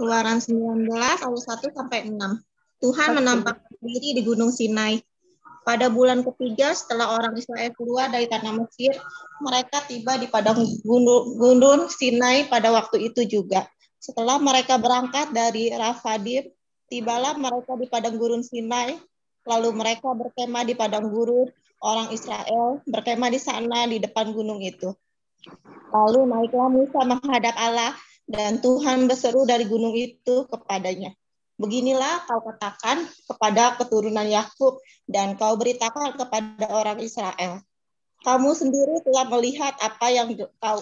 Keluaran 19 ayat 1 sampai 6. Tuhan menampakkan diri di Gunung Sinai. Pada bulan ketiga setelah orang Israel keluar dari tanah Mesir, mereka tiba di padang gunung, Sinai pada waktu itu juga. Setelah mereka berangkat dari Rafadim, tibalah mereka di padang gurun Sinai, lalu mereka berkemah di padang gurun. Orang Israel berkemah di sana di depan gunung itu. Lalu naiklah Musa menghadap Allah dan Tuhan berseru dari gunung itu kepadanya. Beginilah kau katakan kepada keturunan Yakub dan kau beritakan kepada orang Israel. Kamu sendiri telah melihat apa yang kau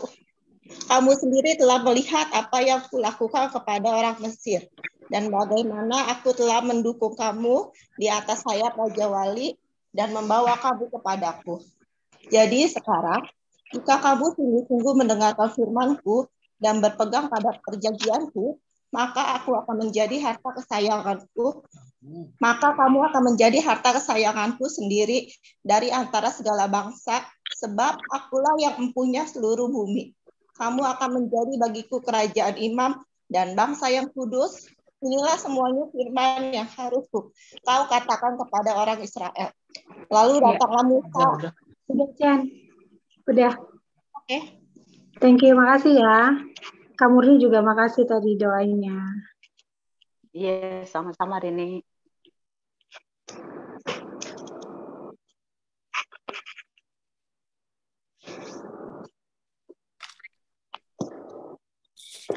kamu sendiri telah melihat apa yang kulakukan kepada orang Mesir dan bagaimana aku telah mendukung kamu di atas sayap raja wali dan membawa kamu kepadaku. Jadi sekarang jika kamu sungguh-sungguh mendengarkan firmanku dan berpegang pada perjanjianku, maka aku akan menjadi harta kesayanganku. Maka kamu akan menjadi harta kesayanganku sendiri dari antara segala bangsa, sebab akulah yang empunya seluruh bumi. Kamu akan menjadi bagiku kerajaan imam dan bangsa yang kudus. Inilah semuanya firman yang harus kau katakan kepada orang Israel. Lalu ya. datanglah Musa. Sudah, Sudah. Sudah. Oke. Okay. Thank you, makasih ya. Kak Murni juga makasih tadi doainnya. Iya, yeah, sama-sama Rini.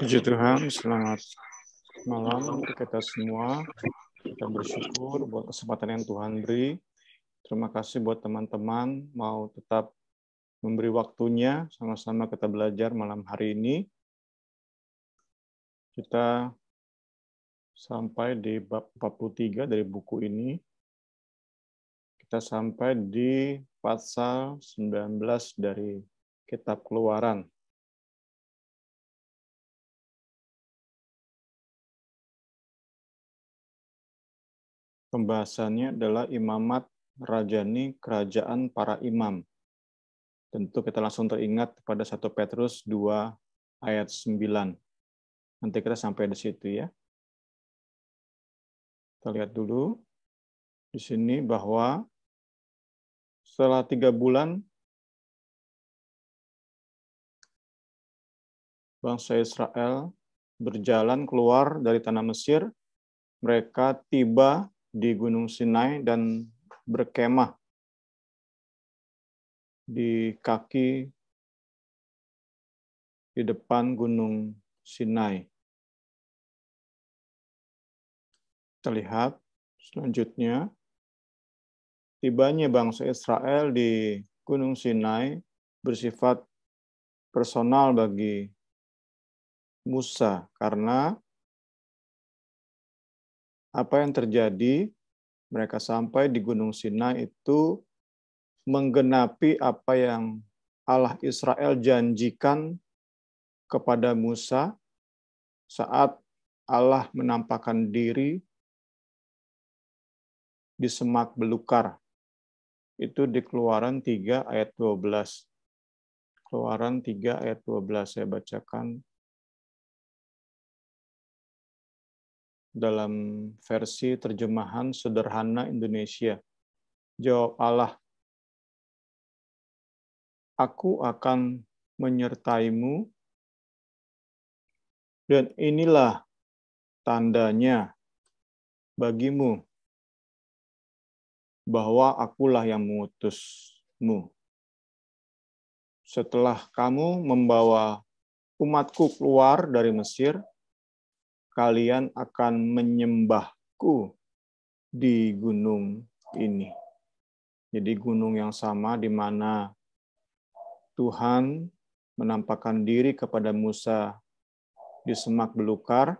Puji Tuhan, selamat malam untuk kita semua. Kita bersyukur buat kesempatan yang Tuhan beri. Terima kasih buat teman-teman mau tetap memberi waktunya sama-sama kita belajar malam hari ini. Kita sampai di bab 43 dari buku ini. Kita sampai di pasal 19 dari kitab Keluaran. Pembahasannya adalah imamat rajani kerajaan para imam tentu kita langsung teringat pada 1 Petrus 2 ayat 9. Nanti kita sampai di situ ya. Kita lihat dulu di sini bahwa setelah tiga bulan bangsa Israel berjalan keluar dari tanah Mesir, mereka tiba di Gunung Sinai dan berkemah di kaki di depan Gunung Sinai. terlihat selanjutnya. Tibanya bangsa Israel di Gunung Sinai bersifat personal bagi Musa karena apa yang terjadi mereka sampai di Gunung Sinai itu menggenapi apa yang Allah Israel janjikan kepada Musa saat Allah menampakkan diri di semak belukar. Itu di Keluaran 3 ayat 12. Keluaran 3 ayat 12 saya bacakan dalam versi terjemahan sederhana Indonesia. Jawab Allah, aku akan menyertaimu, dan inilah tandanya bagimu bahwa akulah yang mengutusmu. Setelah kamu membawa umatku keluar dari Mesir, kalian akan menyembahku di gunung ini. Jadi gunung yang sama di mana Tuhan menampakkan diri kepada Musa di semak belukar.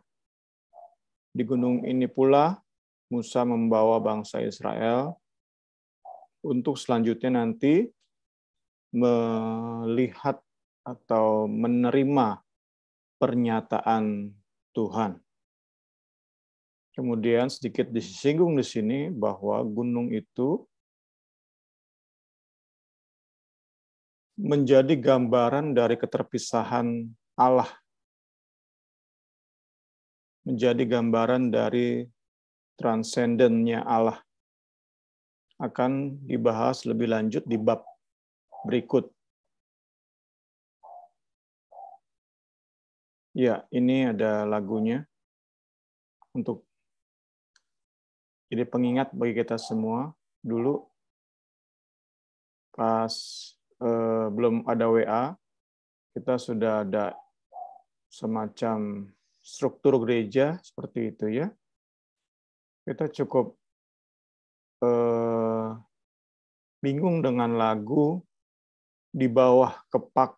Di gunung ini pula Musa membawa bangsa Israel untuk selanjutnya nanti melihat atau menerima pernyataan Tuhan. Kemudian sedikit disinggung di sini bahwa gunung itu menjadi gambaran dari keterpisahan Allah. Menjadi gambaran dari transendennya Allah. Akan dibahas lebih lanjut di bab berikut. Ya, ini ada lagunya untuk jadi pengingat bagi kita semua dulu pas eh, belum ada WA, kita sudah ada semacam struktur gereja seperti itu ya. Kita cukup eh, bingung dengan lagu di bawah kepak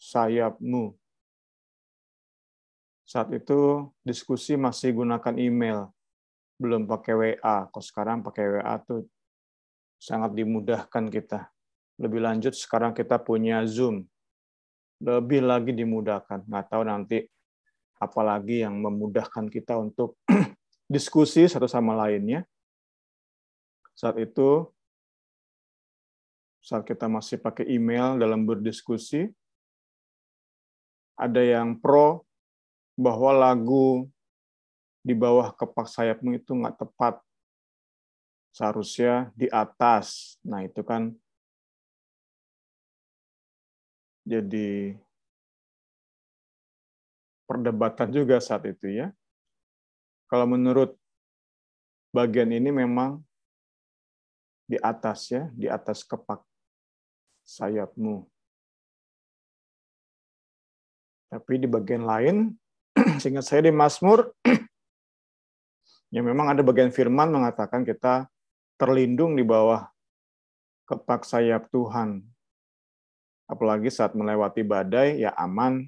sayapmu. Saat itu diskusi masih gunakan email, belum pakai WA. Kok sekarang pakai WA tuh sangat dimudahkan kita. Lebih lanjut sekarang kita punya Zoom. Lebih lagi dimudahkan. Nggak tahu nanti apalagi yang memudahkan kita untuk diskusi satu sama lainnya. Saat itu, saat kita masih pakai email dalam berdiskusi, ada yang pro bahwa lagu di bawah kepak sayapmu itu nggak tepat. Seharusnya di atas. Nah, itu kan jadi perdebatan juga saat itu ya. Kalau menurut bagian ini memang di atas ya, di atas kepak sayapmu. Tapi di bagian lain, sehingga saya di Mazmur, ya memang ada bagian firman mengatakan kita terlindung di bawah kepak sayap Tuhan apalagi saat melewati badai ya aman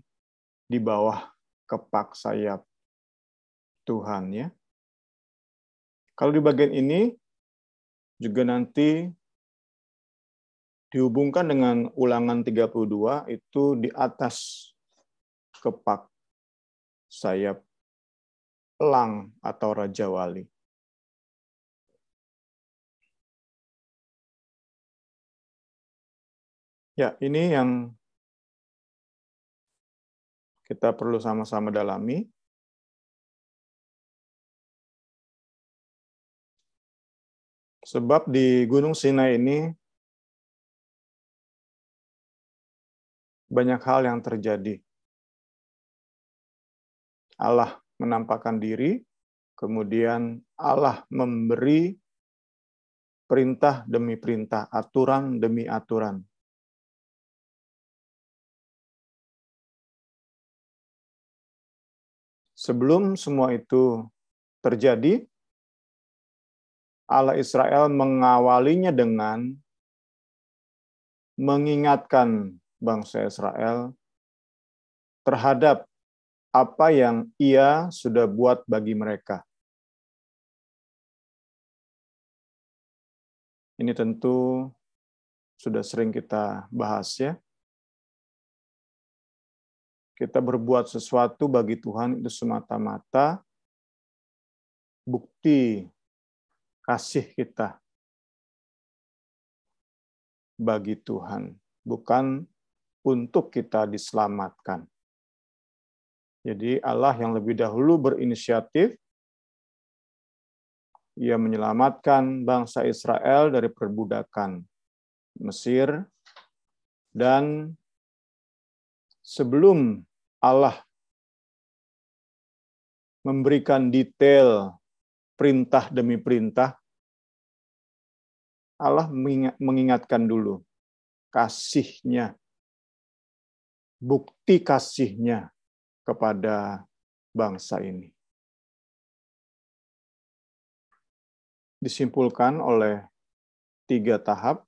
di bawah kepak sayap Tuhan ya. Kalau di bagian ini juga nanti dihubungkan dengan ulangan 32 itu di atas kepak sayap elang atau raja wali. Ya, ini yang kita perlu sama-sama dalami. Sebab di Gunung Sinai ini banyak hal yang terjadi. Allah menampakkan diri, kemudian Allah memberi perintah demi perintah, aturan demi aturan Sebelum semua itu terjadi, Allah Israel mengawalinya dengan mengingatkan bangsa Israel terhadap apa yang ia sudah buat bagi mereka. Ini tentu sudah sering kita bahas ya kita berbuat sesuatu bagi Tuhan itu semata-mata bukti kasih kita bagi Tuhan, bukan untuk kita diselamatkan. Jadi Allah yang lebih dahulu berinisiatif, ia menyelamatkan bangsa Israel dari perbudakan Mesir, dan sebelum Allah memberikan detail perintah demi perintah, Allah mengingatkan dulu kasihnya, bukti kasihnya kepada bangsa ini. Disimpulkan oleh tiga tahap.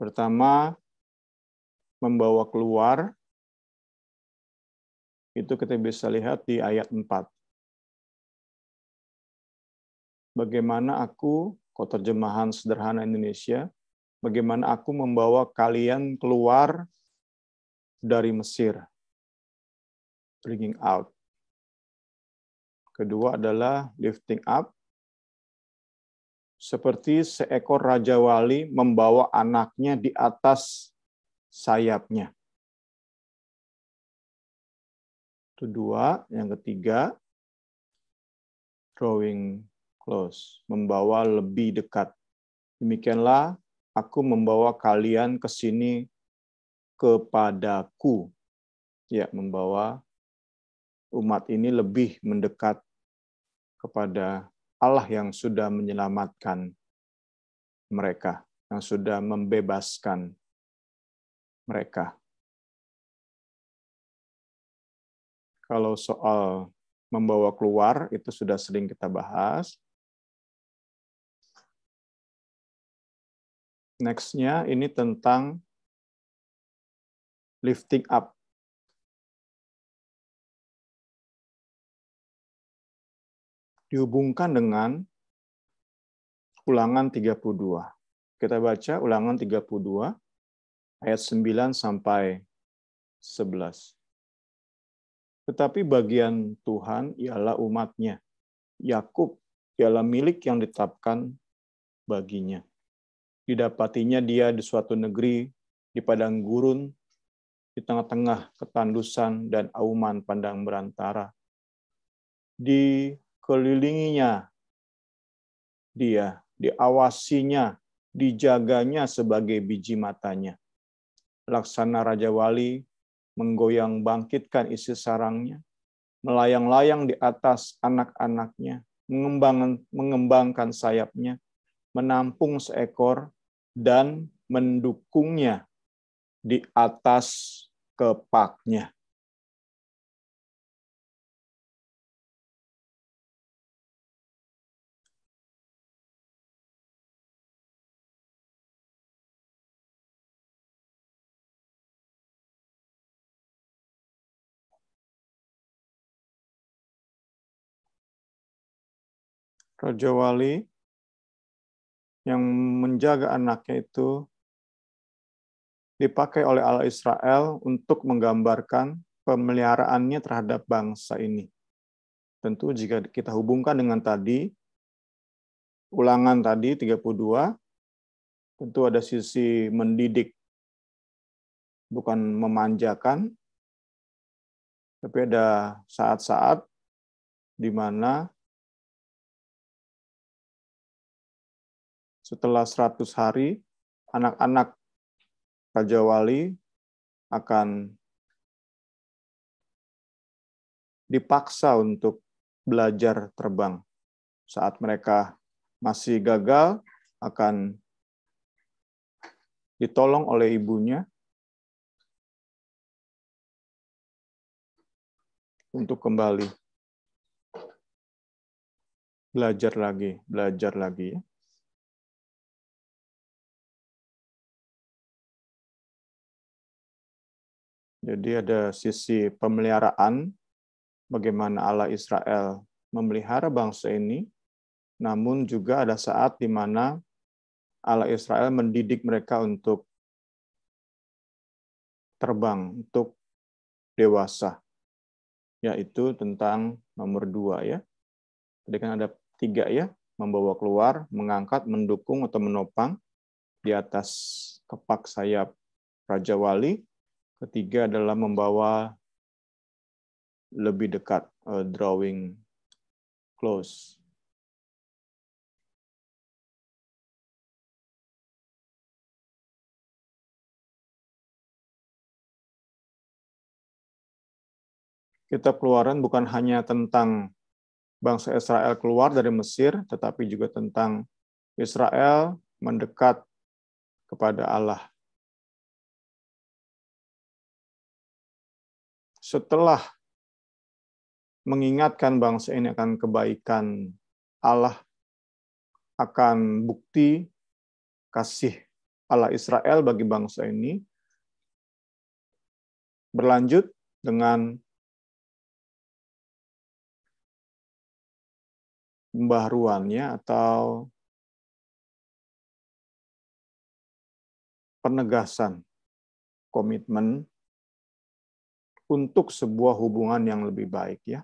Pertama, membawa keluar, itu kita bisa lihat di ayat 4. Bagaimana aku, kota terjemahan sederhana Indonesia, bagaimana aku membawa kalian keluar dari Mesir. Bringing out. Kedua adalah lifting up. Seperti seekor raja wali membawa anaknya di atas sayapnya. Itu dua. Yang ketiga, drawing close. Membawa lebih dekat. Demikianlah aku membawa kalian ke sini kepadaku. Ya, membawa umat ini lebih mendekat kepada Allah yang sudah menyelamatkan mereka, yang sudah membebaskan mereka. Kalau soal membawa keluar itu sudah sering kita bahas. Nextnya ini tentang lifting up. Dihubungkan dengan ulangan 32. Kita baca ulangan 32 ayat 9 sampai 11. Tetapi bagian Tuhan ialah umatnya. Yakub ialah milik yang ditetapkan baginya. Didapatinya dia di suatu negeri, di padang gurun, di tengah-tengah ketandusan dan auman pandang berantara. Dikelilinginya dia, diawasinya, dijaganya sebagai biji matanya. Laksana Raja Wali menggoyang bangkitkan isi sarangnya, melayang-layang di atas anak-anaknya, mengembangkan, sayapnya, menampung seekor dan mendukungnya di atas kepaknya. Raja Wali yang menjaga anaknya itu dipakai oleh Allah Israel untuk menggambarkan pemeliharaannya terhadap bangsa ini. Tentu jika kita hubungkan dengan tadi, ulangan tadi 32, tentu ada sisi mendidik, bukan memanjakan, tapi ada saat-saat di mana Setelah 100 hari, anak-anak Raja Wali akan dipaksa untuk belajar terbang. Saat mereka masih gagal, akan ditolong oleh ibunya untuk kembali belajar lagi, belajar lagi. Ya. Jadi ada sisi pemeliharaan bagaimana Allah Israel memelihara bangsa ini, namun juga ada saat di mana Allah Israel mendidik mereka untuk terbang, untuk dewasa, yaitu tentang nomor dua ya. Tadi kan ada tiga ya, membawa keluar, mengangkat, mendukung atau menopang di atas kepak sayap Raja Wali, Ketiga adalah membawa lebih dekat uh, drawing close. Kitab Keluaran bukan hanya tentang bangsa Israel keluar dari Mesir, tetapi juga tentang Israel mendekat kepada Allah. setelah mengingatkan bangsa ini akan kebaikan Allah, akan bukti kasih Allah Israel bagi bangsa ini, berlanjut dengan pembaharuannya atau penegasan komitmen untuk sebuah hubungan yang lebih baik ya.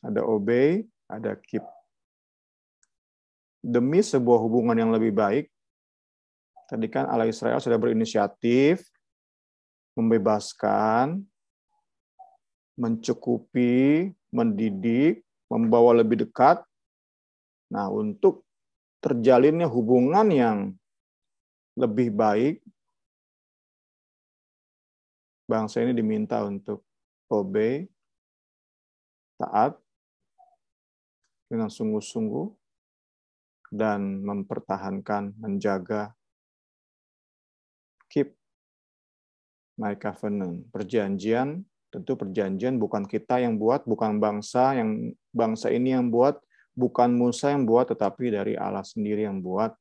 Ada obey, ada keep. Demi sebuah hubungan yang lebih baik, tadi kan ala Israel sudah berinisiatif membebaskan, mencukupi, mendidik, membawa lebih dekat Nah, untuk terjalinnya hubungan yang lebih baik, bangsa ini diminta untuk obey, taat dengan sungguh-sungguh, dan mempertahankan, menjaga, keep my covenant, perjanjian tentu perjanjian bukan kita yang buat, bukan bangsa yang bangsa ini yang buat, bukan Musa yang buat tetapi dari Allah sendiri yang buat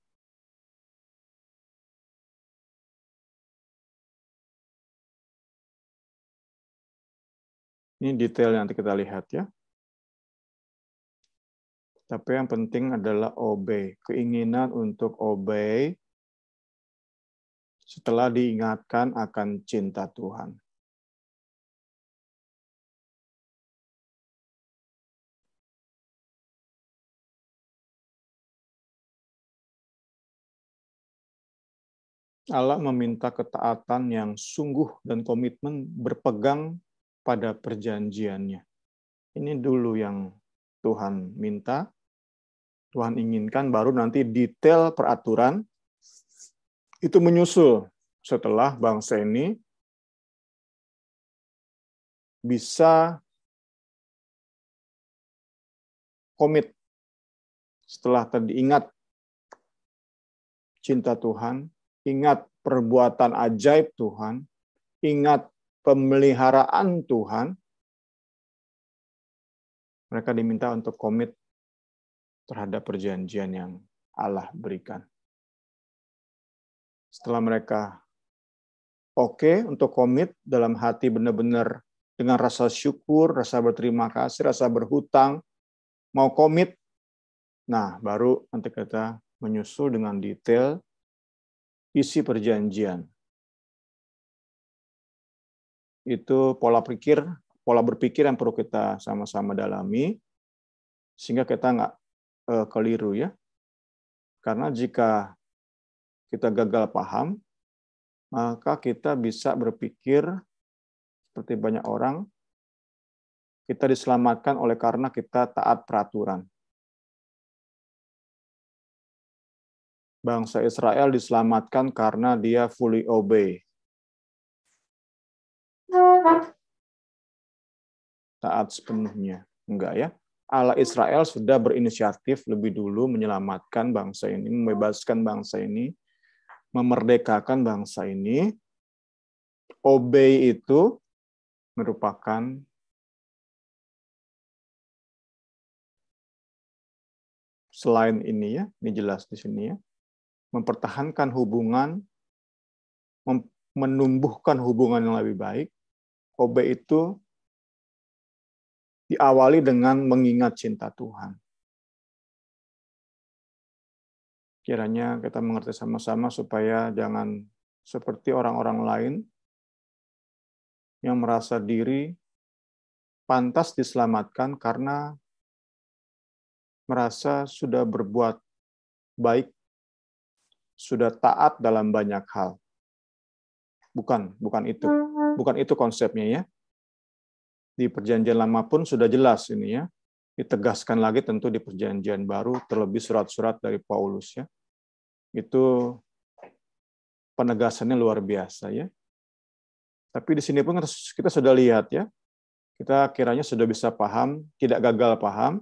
Ini detail yang nanti kita lihat ya. Tapi yang penting adalah obey, keinginan untuk obey setelah diingatkan akan cinta Tuhan. Allah meminta ketaatan yang sungguh dan komitmen berpegang pada perjanjiannya. Ini dulu yang Tuhan minta, Tuhan inginkan, baru nanti detail peraturan itu menyusul setelah bangsa ini bisa komit setelah teringat cinta Tuhan, Ingat perbuatan ajaib Tuhan, ingat pemeliharaan Tuhan. Mereka diminta untuk komit terhadap perjanjian yang Allah berikan. Setelah mereka oke okay untuk komit dalam hati benar-benar dengan rasa syukur, rasa berterima kasih, rasa berhutang, mau komit. Nah, baru nanti kita menyusul dengan detail isi perjanjian. Itu pola pikir, pola berpikir yang perlu kita sama-sama dalami sehingga kita nggak uh, keliru ya. Karena jika kita gagal paham, maka kita bisa berpikir seperti banyak orang, kita diselamatkan oleh karena kita taat peraturan. bangsa Israel diselamatkan karena dia fully obey. Taat sepenuhnya. Enggak ya. Allah Israel sudah berinisiatif lebih dulu menyelamatkan bangsa ini, membebaskan bangsa ini, memerdekakan bangsa ini. Obey itu merupakan selain ini ya, ini jelas di sini ya mempertahankan hubungan, menumbuhkan hubungan yang lebih baik, Kobe itu diawali dengan mengingat cinta Tuhan. Kiranya kita mengerti sama-sama supaya jangan seperti orang-orang lain yang merasa diri pantas diselamatkan karena merasa sudah berbuat baik sudah taat dalam banyak hal. Bukan, bukan itu. Bukan itu konsepnya ya. Di perjanjian lama pun sudah jelas ini ya. Ditegaskan lagi tentu di perjanjian baru terlebih surat-surat dari Paulus ya. Itu penegasannya luar biasa ya. Tapi di sini pun kita sudah lihat ya. Kita kiranya sudah bisa paham, tidak gagal paham.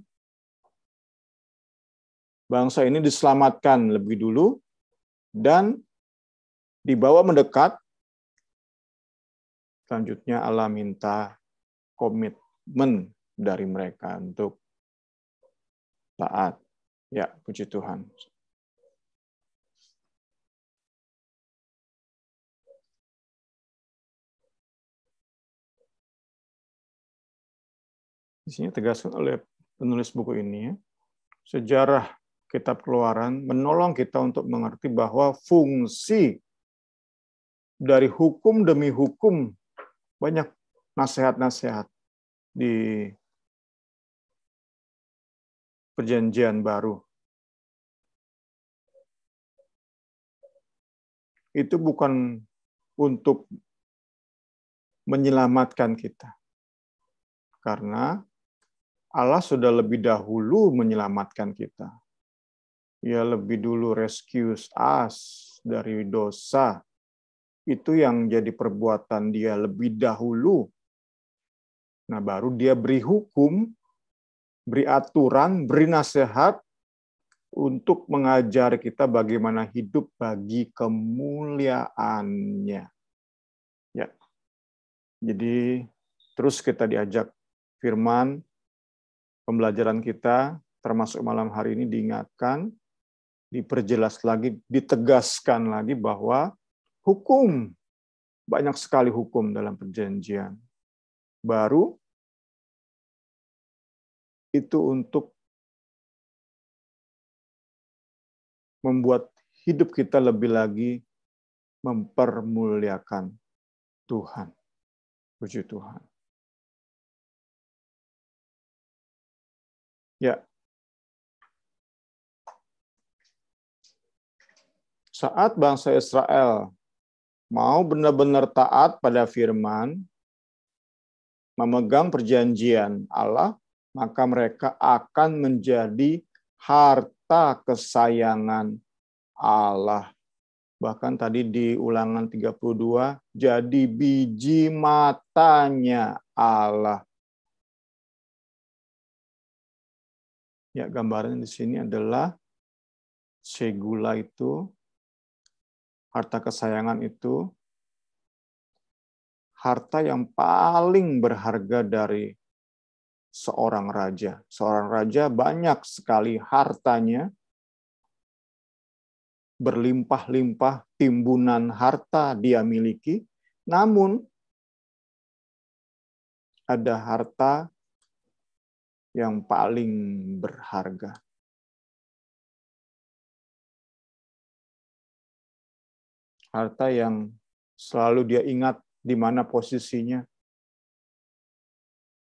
Bangsa ini diselamatkan lebih dulu dan dibawa mendekat. Selanjutnya Allah minta komitmen dari mereka untuk taat. Ya, puji Tuhan. Di sini tegas oleh penulis buku ini Sejarah kitab keluaran menolong kita untuk mengerti bahwa fungsi dari hukum demi hukum banyak nasihat-nasihat di perjanjian baru. Itu bukan untuk menyelamatkan kita. Karena Allah sudah lebih dahulu menyelamatkan kita ya lebih dulu rescue us dari dosa itu yang jadi perbuatan dia lebih dahulu. Nah, baru dia beri hukum, beri aturan, beri nasihat untuk mengajar kita bagaimana hidup bagi kemuliaannya. Ya. Jadi terus kita diajak firman pembelajaran kita termasuk malam hari ini diingatkan diperjelas lagi, ditegaskan lagi bahwa hukum banyak sekali hukum dalam perjanjian baru itu untuk membuat hidup kita lebih lagi mempermuliakan Tuhan. Puji Tuhan. Ya, saat bangsa Israel mau benar-benar taat pada firman, memegang perjanjian Allah, maka mereka akan menjadi harta kesayangan Allah. Bahkan tadi di ulangan 32, jadi biji matanya Allah. Ya, gambaran di sini adalah segula itu harta kesayangan itu harta yang paling berharga dari seorang raja. Seorang raja banyak sekali hartanya, berlimpah-limpah timbunan harta dia miliki, namun ada harta yang paling berharga. harta yang selalu dia ingat di mana posisinya,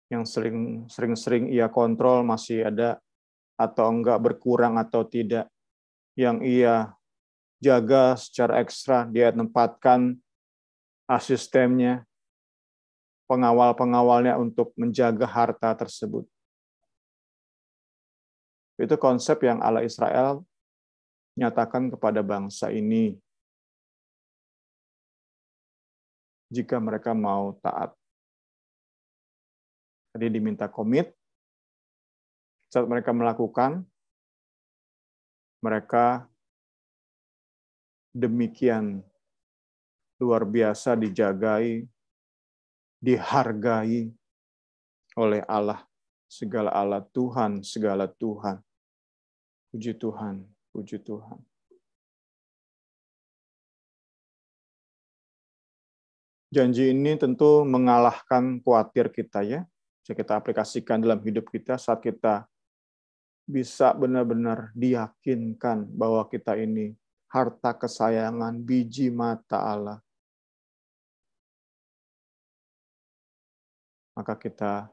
yang sering sering ia kontrol masih ada atau enggak berkurang atau tidak, yang ia jaga secara ekstra, dia tempatkan asistennya, pengawal-pengawalnya untuk menjaga harta tersebut. Itu konsep yang Allah Israel nyatakan kepada bangsa ini. jika mereka mau taat. Tadi diminta komit, saat mereka melakukan, mereka demikian luar biasa dijagai, dihargai oleh Allah, segala Allah Tuhan, segala Tuhan. Puji Tuhan, puji Tuhan. janji ini tentu mengalahkan khawatir kita ya. Bisa kita aplikasikan dalam hidup kita saat kita bisa benar-benar diyakinkan bahwa kita ini harta kesayangan, biji mata Allah. Maka kita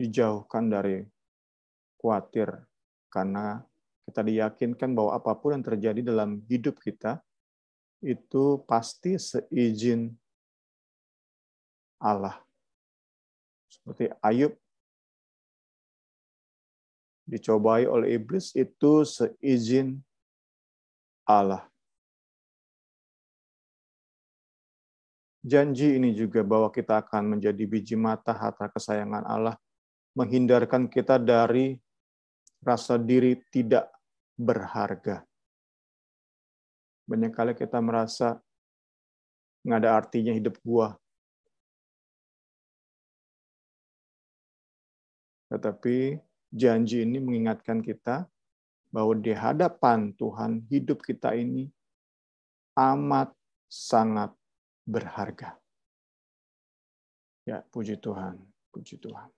dijauhkan dari khawatir karena kita diyakinkan bahwa apapun yang terjadi dalam hidup kita itu pasti seizin Allah. Seperti Ayub dicobai oleh iblis itu seizin Allah. Janji ini juga bahwa kita akan menjadi biji mata harta kesayangan Allah, menghindarkan kita dari rasa diri tidak berharga. Banyak kali kita merasa nggak ada artinya hidup gua, Tetapi janji ini mengingatkan kita bahwa di hadapan Tuhan hidup kita ini amat sangat berharga. Ya, puji Tuhan, puji Tuhan.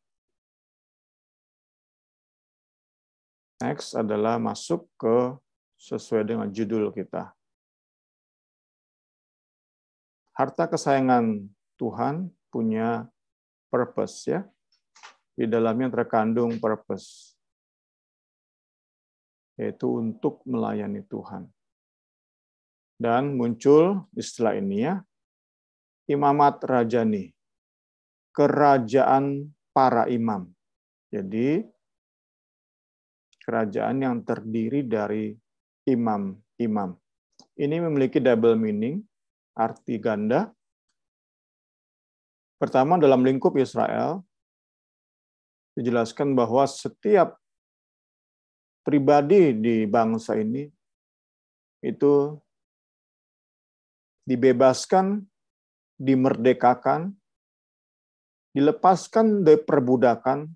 Next adalah masuk ke sesuai dengan judul kita. Harta kesayangan Tuhan punya purpose ya di dalamnya terkandung purpose, yaitu untuk melayani Tuhan. Dan muncul istilah ini ya, imamat rajani, kerajaan para imam. Jadi, kerajaan yang terdiri dari imam-imam. Ini memiliki double meaning, arti ganda. Pertama, dalam lingkup Israel, dijelaskan bahwa setiap pribadi di bangsa ini itu dibebaskan, dimerdekakan, dilepaskan dari perbudakan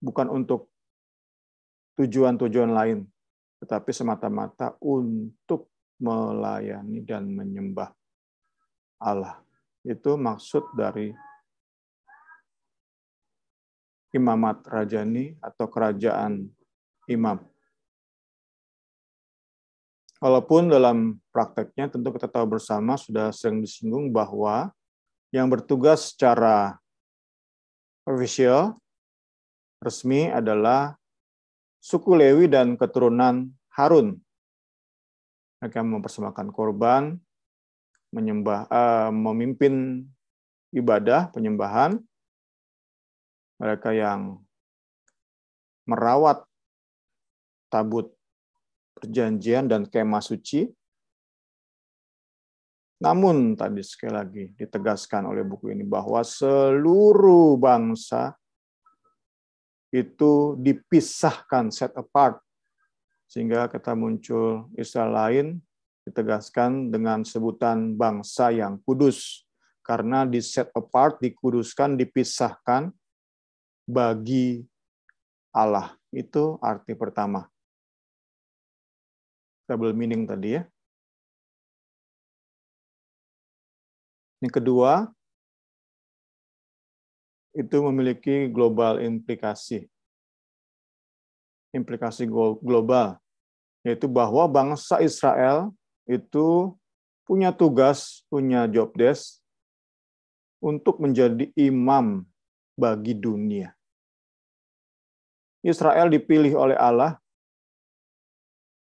bukan untuk tujuan-tujuan lain, tetapi semata-mata untuk melayani dan menyembah Allah. Itu maksud dari imamat rajani atau kerajaan imam. Walaupun dalam prakteknya tentu kita tahu bersama sudah sering disinggung bahwa yang bertugas secara official resmi adalah suku Lewi dan keturunan Harun. Mereka mempersembahkan korban, menyembah, uh, memimpin ibadah penyembahan mereka yang merawat tabut perjanjian dan kemah suci. Namun tadi sekali lagi ditegaskan oleh buku ini bahwa seluruh bangsa itu dipisahkan, set apart. Sehingga kita muncul istilah lain ditegaskan dengan sebutan bangsa yang kudus. Karena di set apart, dikuduskan, dipisahkan, bagi Allah. Itu arti pertama. Double meaning tadi ya. Yang kedua, itu memiliki global implikasi. Implikasi global, yaitu bahwa bangsa Israel itu punya tugas, punya job desk untuk menjadi imam bagi dunia. Israel dipilih oleh Allah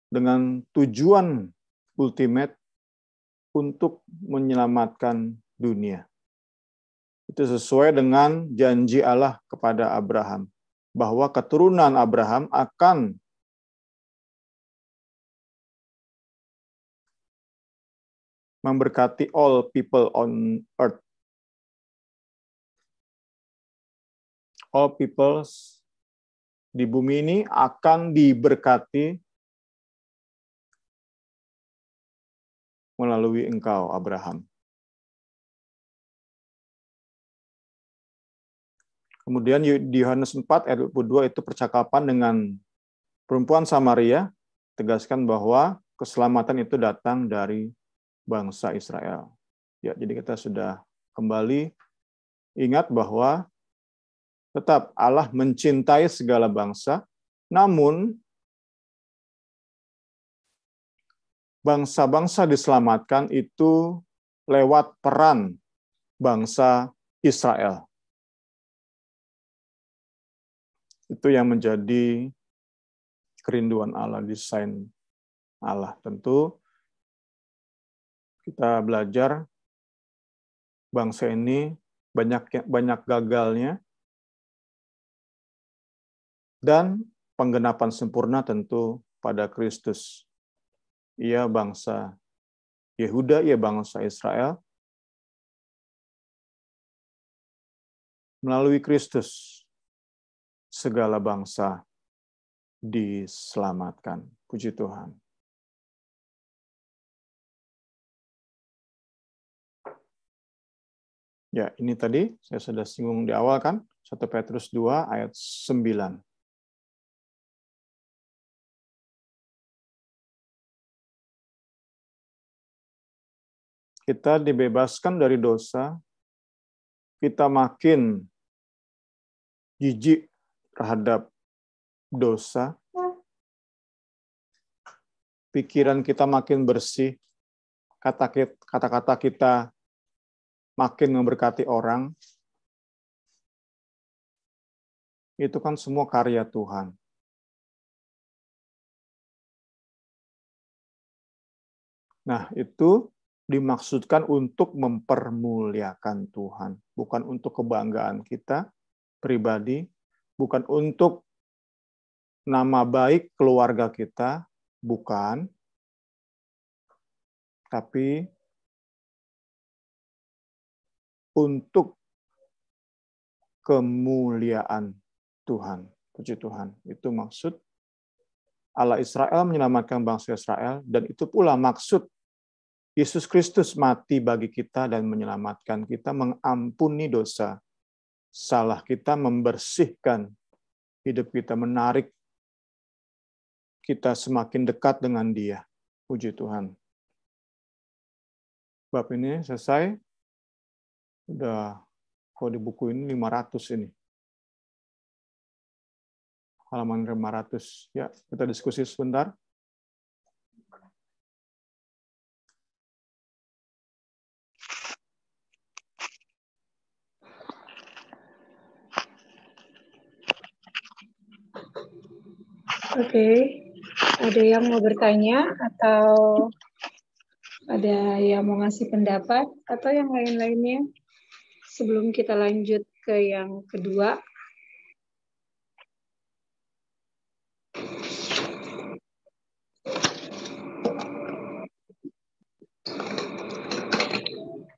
dengan tujuan ultimate untuk menyelamatkan dunia. Itu sesuai dengan janji Allah kepada Abraham bahwa keturunan Abraham akan memberkati all people on earth. all peoples di bumi ini akan diberkati melalui engkau, Abraham. Kemudian di Yohanes 4 ayat 22 itu percakapan dengan perempuan Samaria, tegaskan bahwa keselamatan itu datang dari bangsa Israel. Ya, jadi kita sudah kembali ingat bahwa Tetap Allah mencintai segala bangsa, namun bangsa-bangsa diselamatkan itu lewat peran bangsa Israel. Itu yang menjadi kerinduan Allah, desain Allah. Tentu kita belajar bangsa ini banyak banyak gagalnya, dan penggenapan sempurna tentu pada Kristus. Ia bangsa Yehuda, ia bangsa Israel. Melalui Kristus, segala bangsa diselamatkan. Puji Tuhan. Ya, ini tadi saya sudah singgung di awal kan, 1 Petrus 2 ayat 9. kita dibebaskan dari dosa, kita makin jijik terhadap dosa, pikiran kita makin bersih, kata-kata kita makin memberkati orang, itu kan semua karya Tuhan. Nah, itu dimaksudkan untuk mempermuliakan Tuhan, bukan untuk kebanggaan kita pribadi, bukan untuk nama baik keluarga kita, bukan, tapi untuk kemuliaan Tuhan. Puji Tuhan, itu maksud Allah Israel menyelamatkan bangsa Israel, dan itu pula maksud Yesus Kristus mati bagi kita dan menyelamatkan kita, mengampuni dosa, salah kita, membersihkan hidup kita, menarik kita semakin dekat dengan Dia. Puji Tuhan. Bab ini selesai. Udah kalau di buku ini 500 ini. Halaman 500. Ya, kita diskusi sebentar. Oke, okay. ada yang mau bertanya atau ada yang mau ngasih pendapat atau yang lain-lainnya sebelum kita lanjut ke yang kedua.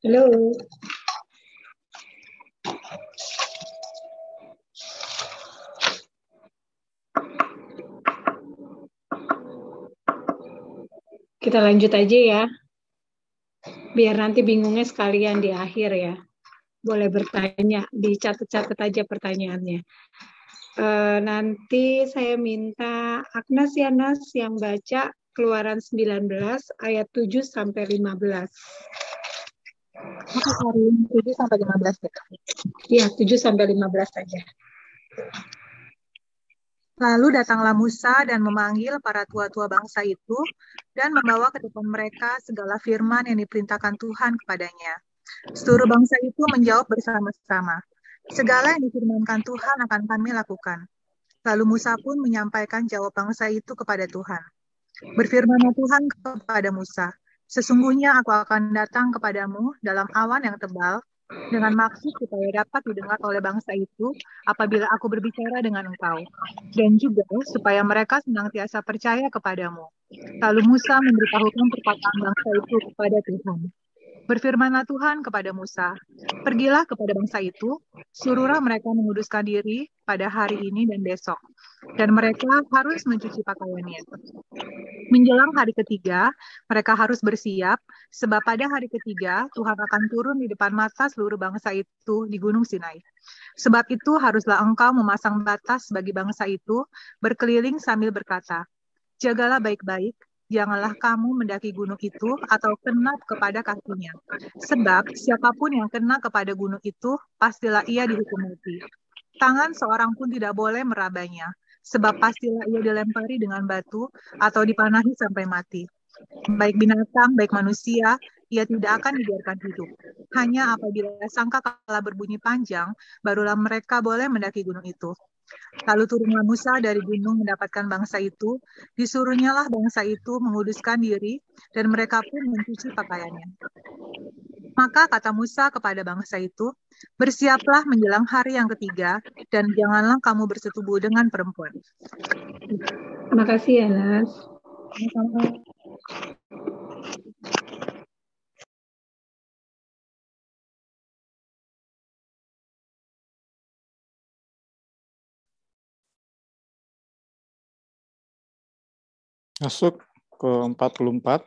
Halo. Kita lanjut aja ya. Biar nanti bingungnya sekalian di akhir ya. Boleh bertanya, dicatat-catat aja pertanyaannya. E, nanti saya minta Agnes Yanas yang baca Keluaran 19 ayat 7 sampai 15. Hari 7 sampai 15 ya? Ya, 7 sampai 15 saja. Lalu datanglah Musa dan memanggil para tua-tua bangsa itu dan membawa ke depan mereka segala firman yang diperintahkan Tuhan kepadanya. Seluruh bangsa itu menjawab bersama-sama, segala yang difirmankan Tuhan akan kami lakukan. Lalu Musa pun menyampaikan jawab bangsa itu kepada Tuhan. Berfirmanlah Tuhan kepada Musa, Sesungguhnya aku akan datang kepadamu dalam awan yang tebal, dengan maksud supaya dapat didengar oleh bangsa itu apabila aku berbicara dengan engkau, dan juga supaya mereka senantiasa percaya kepadamu. Lalu Musa memberitahukan perkataan bangsa itu kepada Tuhan. Berfirmanlah Tuhan kepada Musa, "Pergilah kepada bangsa itu, suruhlah mereka menguduskan diri pada hari ini dan besok, dan mereka harus mencuci pakaiannya. Menjelang hari ketiga, mereka harus bersiap, sebab pada hari ketiga Tuhan akan turun di depan mata seluruh bangsa itu di Gunung Sinai. Sebab itu haruslah engkau memasang batas bagi bangsa itu, berkeliling sambil berkata, Jagalah baik-baik, janganlah kamu mendaki gunung itu atau kena kepada kakinya. Sebab siapapun yang kena kepada gunung itu, pastilah ia dihukum mati. Tangan seorang pun tidak boleh merabanya, sebab pastilah ia dilempari dengan batu atau dipanahi sampai mati. Baik binatang, baik manusia, ia tidak akan dibiarkan hidup. Hanya apabila sangka kala berbunyi panjang, barulah mereka boleh mendaki gunung itu. Lalu turunlah Musa dari gunung mendapatkan bangsa itu, disuruhnyalah bangsa itu menguduskan diri, dan mereka pun mencuci pakaiannya. Maka kata Musa kepada bangsa itu, bersiaplah menjelang hari yang ketiga, dan janganlah kamu bersetubuh dengan perempuan. Terima kasih, Anas. Masuk ke 44.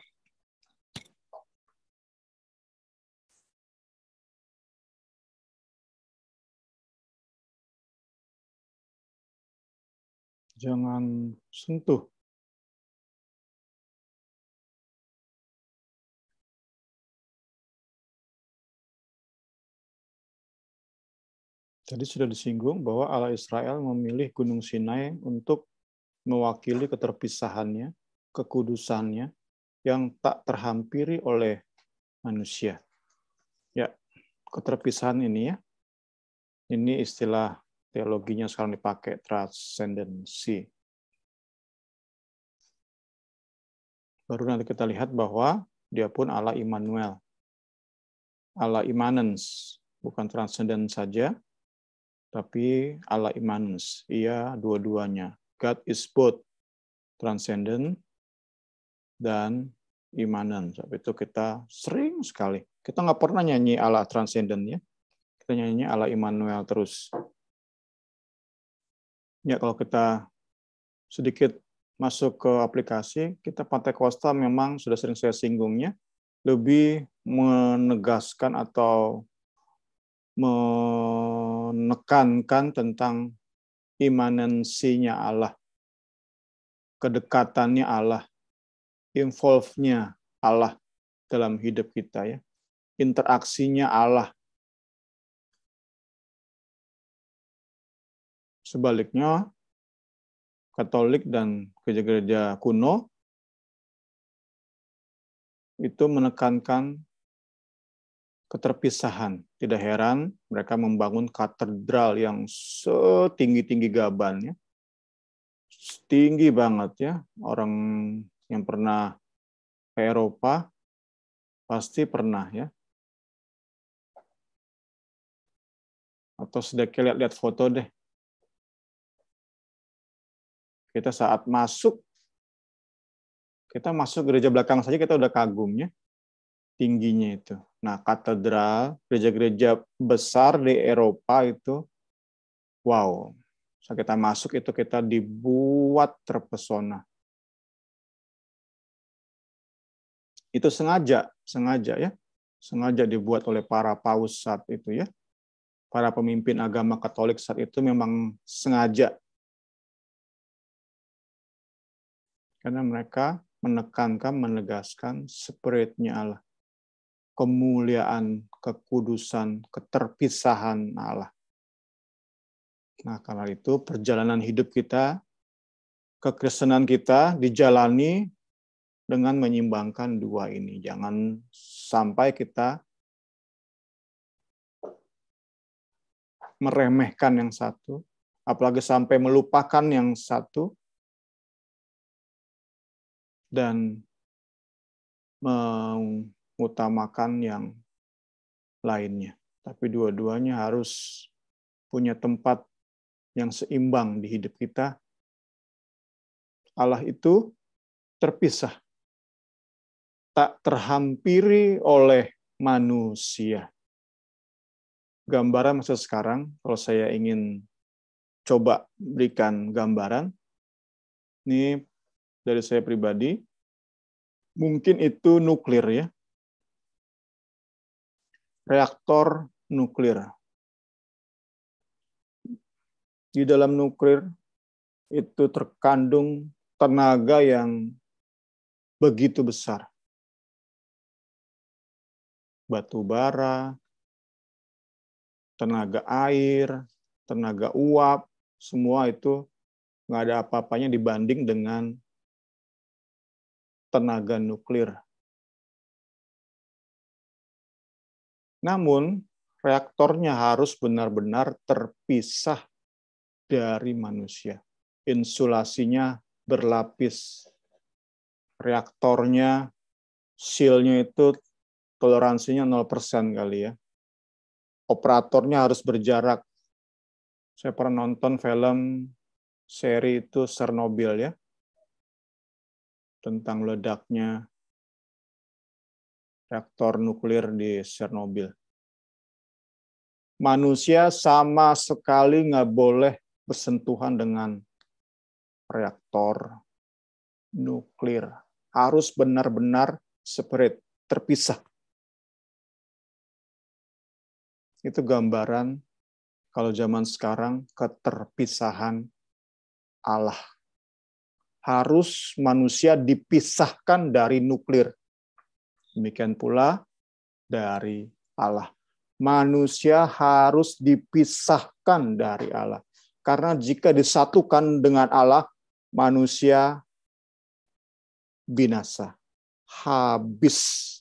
Jangan sentuh. Tadi sudah disinggung bahwa Allah Israel memilih Gunung Sinai untuk mewakili keterpisahannya kekudusannya yang tak terhampiri oleh manusia. Ya, keterpisahan ini ya. Ini istilah teologinya sekarang dipakai transcendensi. Baru nanti kita lihat bahwa dia pun Allah Immanuel. Allah Immanence, bukan transenden saja, tapi Allah Immanence. Ia dua-duanya. God is both transcendent dan imanan. Sebab itu kita sering sekali. Kita nggak pernah nyanyi ala transenden ya. Kita nyanyi ala Immanuel terus. Ya kalau kita sedikit masuk ke aplikasi, kita Pantekosta memang sudah sering saya singgungnya, lebih menegaskan atau menekankan tentang imanensinya Allah, kedekatannya Allah, involve-nya Allah dalam hidup kita ya. Interaksinya Allah. Sebaliknya, Katolik dan gereja-gereja kuno itu menekankan keterpisahan. Tidak heran mereka membangun katedral yang setinggi-tinggi gabannya. Tinggi banget ya. Orang yang pernah ke Eropa pasti pernah ya. Atau sedikit lihat-lihat foto deh. Kita saat masuk kita masuk gereja belakang saja kita udah kagumnya tingginya itu. Nah, katedral, gereja-gereja besar di Eropa itu wow. Saat kita masuk itu kita dibuat terpesona itu sengaja sengaja ya sengaja dibuat oleh para paus saat itu ya para pemimpin agama Katolik saat itu memang sengaja karena mereka menekankan menegaskan spiritnya Allah kemuliaan kekudusan keterpisahan Allah nah karena itu perjalanan hidup kita kekristenan kita dijalani dengan menyimbangkan dua ini. Jangan sampai kita meremehkan yang satu, apalagi sampai melupakan yang satu, dan mengutamakan yang lainnya. Tapi dua-duanya harus punya tempat yang seimbang di hidup kita. Allah itu terpisah tak terhampiri oleh manusia. Gambaran masa sekarang, kalau saya ingin coba berikan gambaran, ini dari saya pribadi, mungkin itu nuklir ya. Reaktor nuklir. Di dalam nuklir itu terkandung tenaga yang begitu besar batu bara, tenaga air, tenaga uap, semua itu nggak ada apa-apanya dibanding dengan tenaga nuklir. Namun, reaktornya harus benar-benar terpisah dari manusia. Insulasinya berlapis. Reaktornya, sealnya itu toleransinya 0% kali ya. Operatornya harus berjarak. Saya pernah nonton film seri itu Chernobyl ya. Tentang ledaknya reaktor nuklir di Chernobyl. Manusia sama sekali nggak boleh bersentuhan dengan reaktor nuklir. Harus benar-benar separate, terpisah itu gambaran kalau zaman sekarang keterpisahan Allah. Harus manusia dipisahkan dari nuklir. Demikian pula dari Allah. Manusia harus dipisahkan dari Allah. Karena jika disatukan dengan Allah, manusia binasa, habis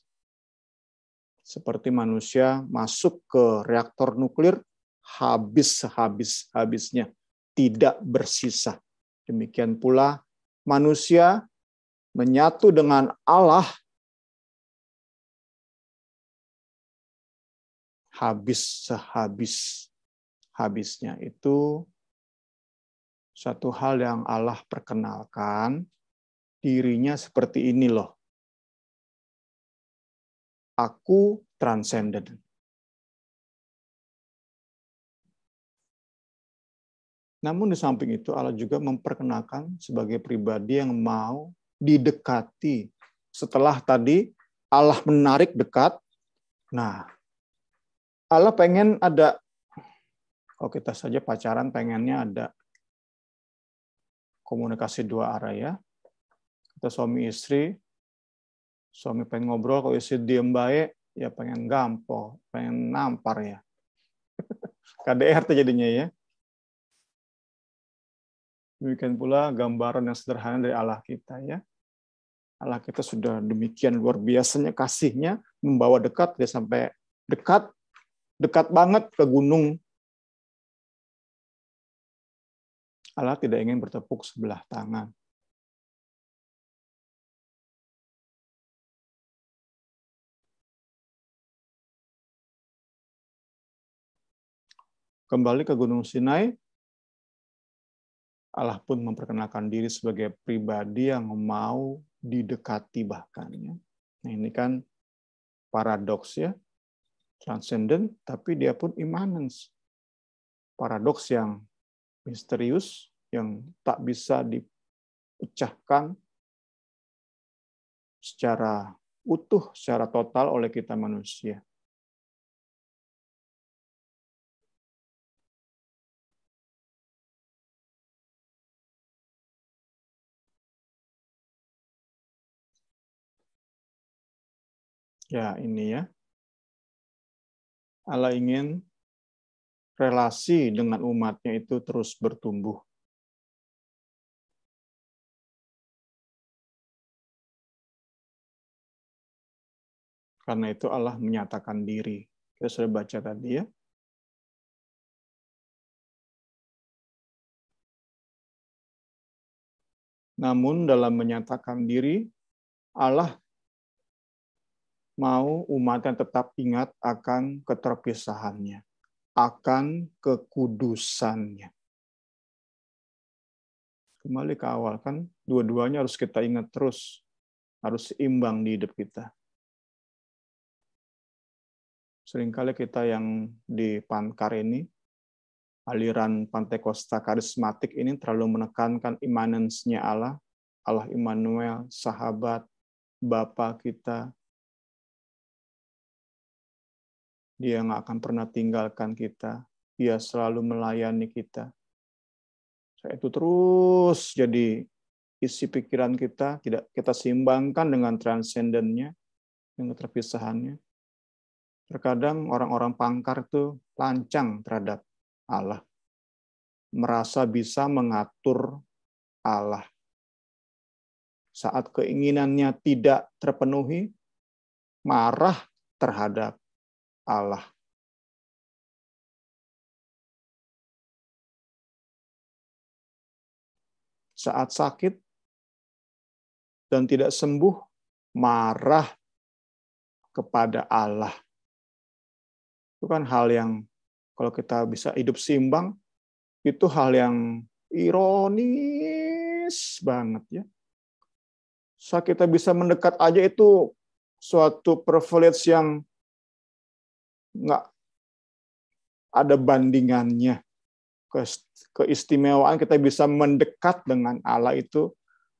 seperti manusia masuk ke reaktor nuklir habis habis habisnya tidak bersisa. Demikian pula manusia menyatu dengan Allah habis sehabis habisnya itu satu hal yang Allah perkenalkan dirinya seperti ini loh. Aku transcendent. Namun di samping itu Allah juga memperkenalkan sebagai pribadi yang mau didekati. Setelah tadi Allah menarik dekat, nah Allah pengen ada, kalau kita saja pacaran pengennya ada komunikasi dua arah ya. Kita suami istri, suami pengen ngobrol, kalau istri diem baik, ya pengen gampo, pengen nampar ya. KDRT jadinya ya. Demikian pula gambaran yang sederhana dari Allah kita ya. Allah kita sudah demikian luar biasanya kasihnya membawa dekat dia sampai dekat dekat banget ke gunung. Allah tidak ingin bertepuk sebelah tangan. kembali ke Gunung Sinai, Allah pun memperkenalkan diri sebagai pribadi yang mau didekati bahkan. Ya. Nah ini kan paradoks ya, transcendent tapi dia pun immanence. Paradoks yang misterius, yang tak bisa dipecahkan secara utuh, secara total oleh kita manusia. Ya, ini ya. Allah ingin relasi dengan umatnya itu terus bertumbuh. Karena itu Allah menyatakan diri. Kita sudah baca tadi ya. Namun dalam menyatakan diri, Allah mau umatnya tetap ingat akan keterpisahannya, akan kekudusannya. Kembali ke awal kan, dua-duanya harus kita ingat terus, harus seimbang di hidup kita. Seringkali kita yang di pankar ini, aliran Pantai Pantekosta karismatik ini terlalu menekankan imanensnya Allah, Allah Immanuel, sahabat, Bapa kita, Dia nggak akan pernah tinggalkan kita. Dia selalu melayani kita. Saya itu terus jadi isi pikiran kita tidak kita simbangkan dengan transendennya, dengan terpisahannya. Terkadang orang-orang pangkar itu lancang terhadap Allah. Merasa bisa mengatur Allah. Saat keinginannya tidak terpenuhi, marah terhadap Allah. Saat sakit dan tidak sembuh, marah kepada Allah. Itu kan hal yang kalau kita bisa hidup seimbang, itu hal yang ironis banget ya. Saat kita bisa mendekat aja itu suatu privilege yang nggak ada bandingannya. Keistimewaan kita bisa mendekat dengan Allah itu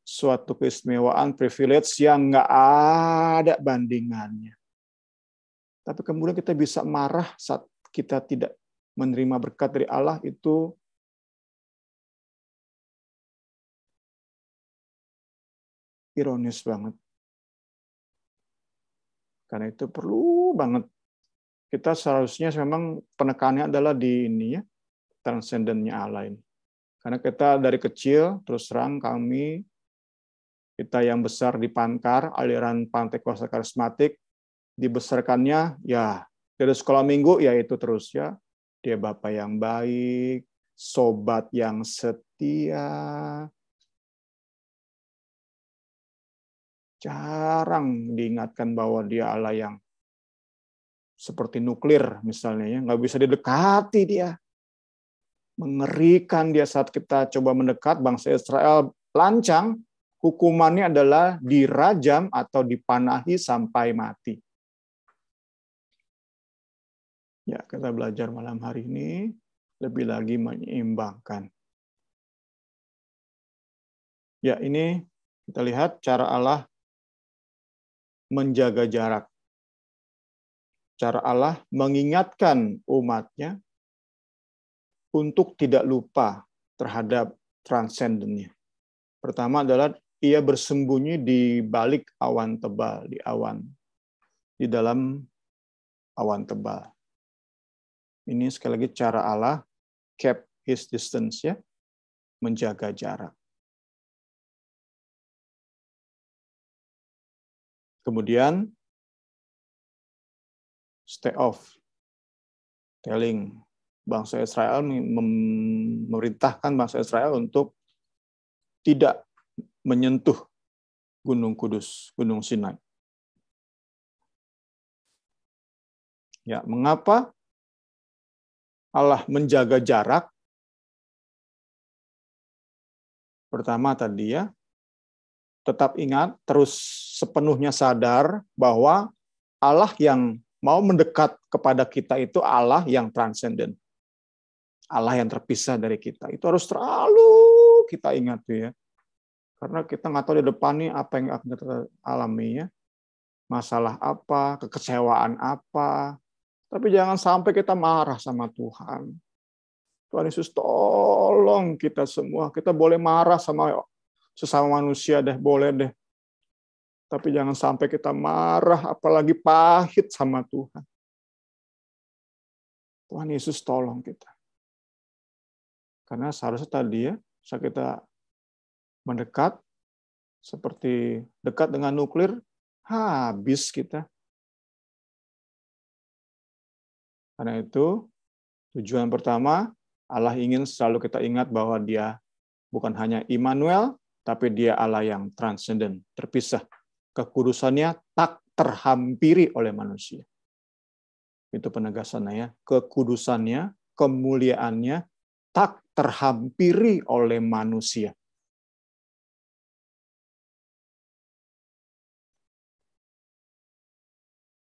suatu keistimewaan privilege yang nggak ada bandingannya. Tapi kemudian kita bisa marah saat kita tidak menerima berkat dari Allah itu ironis banget. Karena itu perlu banget kita seharusnya memang penekannya adalah di ini ya, transcendennya Allah ini. Karena kita dari kecil terus terang kami kita yang besar di Pankar, aliran Pantai Kosa Karismatik, dibesarkannya ya dari sekolah minggu ya itu terus ya. Dia bapak yang baik, sobat yang setia. Jarang diingatkan bahwa dia Allah yang seperti nuklir misalnya ya nggak bisa didekati dia mengerikan dia saat kita coba mendekat bangsa Israel lancang hukumannya adalah dirajam atau dipanahi sampai mati ya kita belajar malam hari ini lebih lagi menyeimbangkan ya ini kita lihat cara Allah menjaga jarak Cara Allah mengingatkan umatnya untuk tidak lupa terhadap transendennya. Pertama adalah ia bersembunyi di balik awan tebal, di awan, di dalam awan tebal. Ini sekali lagi cara Allah kept his distance ya, menjaga jarak. Kemudian stay off telling bangsa Israel memerintahkan bangsa Israel untuk tidak menyentuh Gunung Kudus, Gunung Sinai. Ya, mengapa Allah menjaga jarak? Pertama tadi ya, tetap ingat terus sepenuhnya sadar bahwa Allah yang mau mendekat kepada kita itu Allah yang transenden. Allah yang terpisah dari kita. Itu harus terlalu kita ingat tuh ya. Karena kita nggak tahu di depan nih apa yang akan kita alami ya. Masalah apa, kekecewaan apa. Tapi jangan sampai kita marah sama Tuhan. Tuhan Yesus tolong kita semua. Kita boleh marah sama sesama manusia deh, boleh deh. Tapi jangan sampai kita marah, apalagi pahit sama Tuhan. Tuhan Yesus tolong kita. Karena seharusnya tadi ya, saat kita mendekat, seperti dekat dengan nuklir, habis kita. Karena itu, tujuan pertama, Allah ingin selalu kita ingat bahwa dia bukan hanya Immanuel, tapi dia Allah yang transenden, terpisah kekudusannya tak terhampiri oleh manusia. Itu penegasannya ya. Kekudusannya, kemuliaannya tak terhampiri oleh manusia.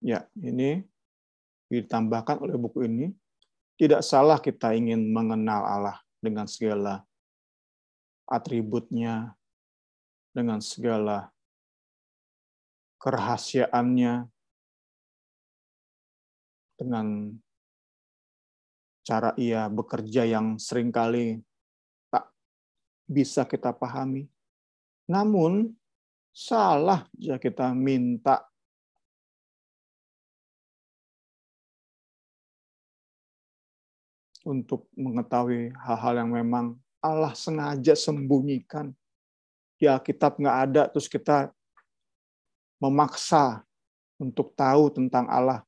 Ya, ini ditambahkan oleh buku ini. Tidak salah kita ingin mengenal Allah dengan segala atributnya, dengan segala kerahasiaannya dengan cara ia bekerja yang seringkali tak bisa kita pahami. Namun, salah jika kita minta untuk mengetahui hal-hal yang memang Allah sengaja sembunyikan. Ya kitab nggak ada, terus kita memaksa untuk tahu tentang Allah,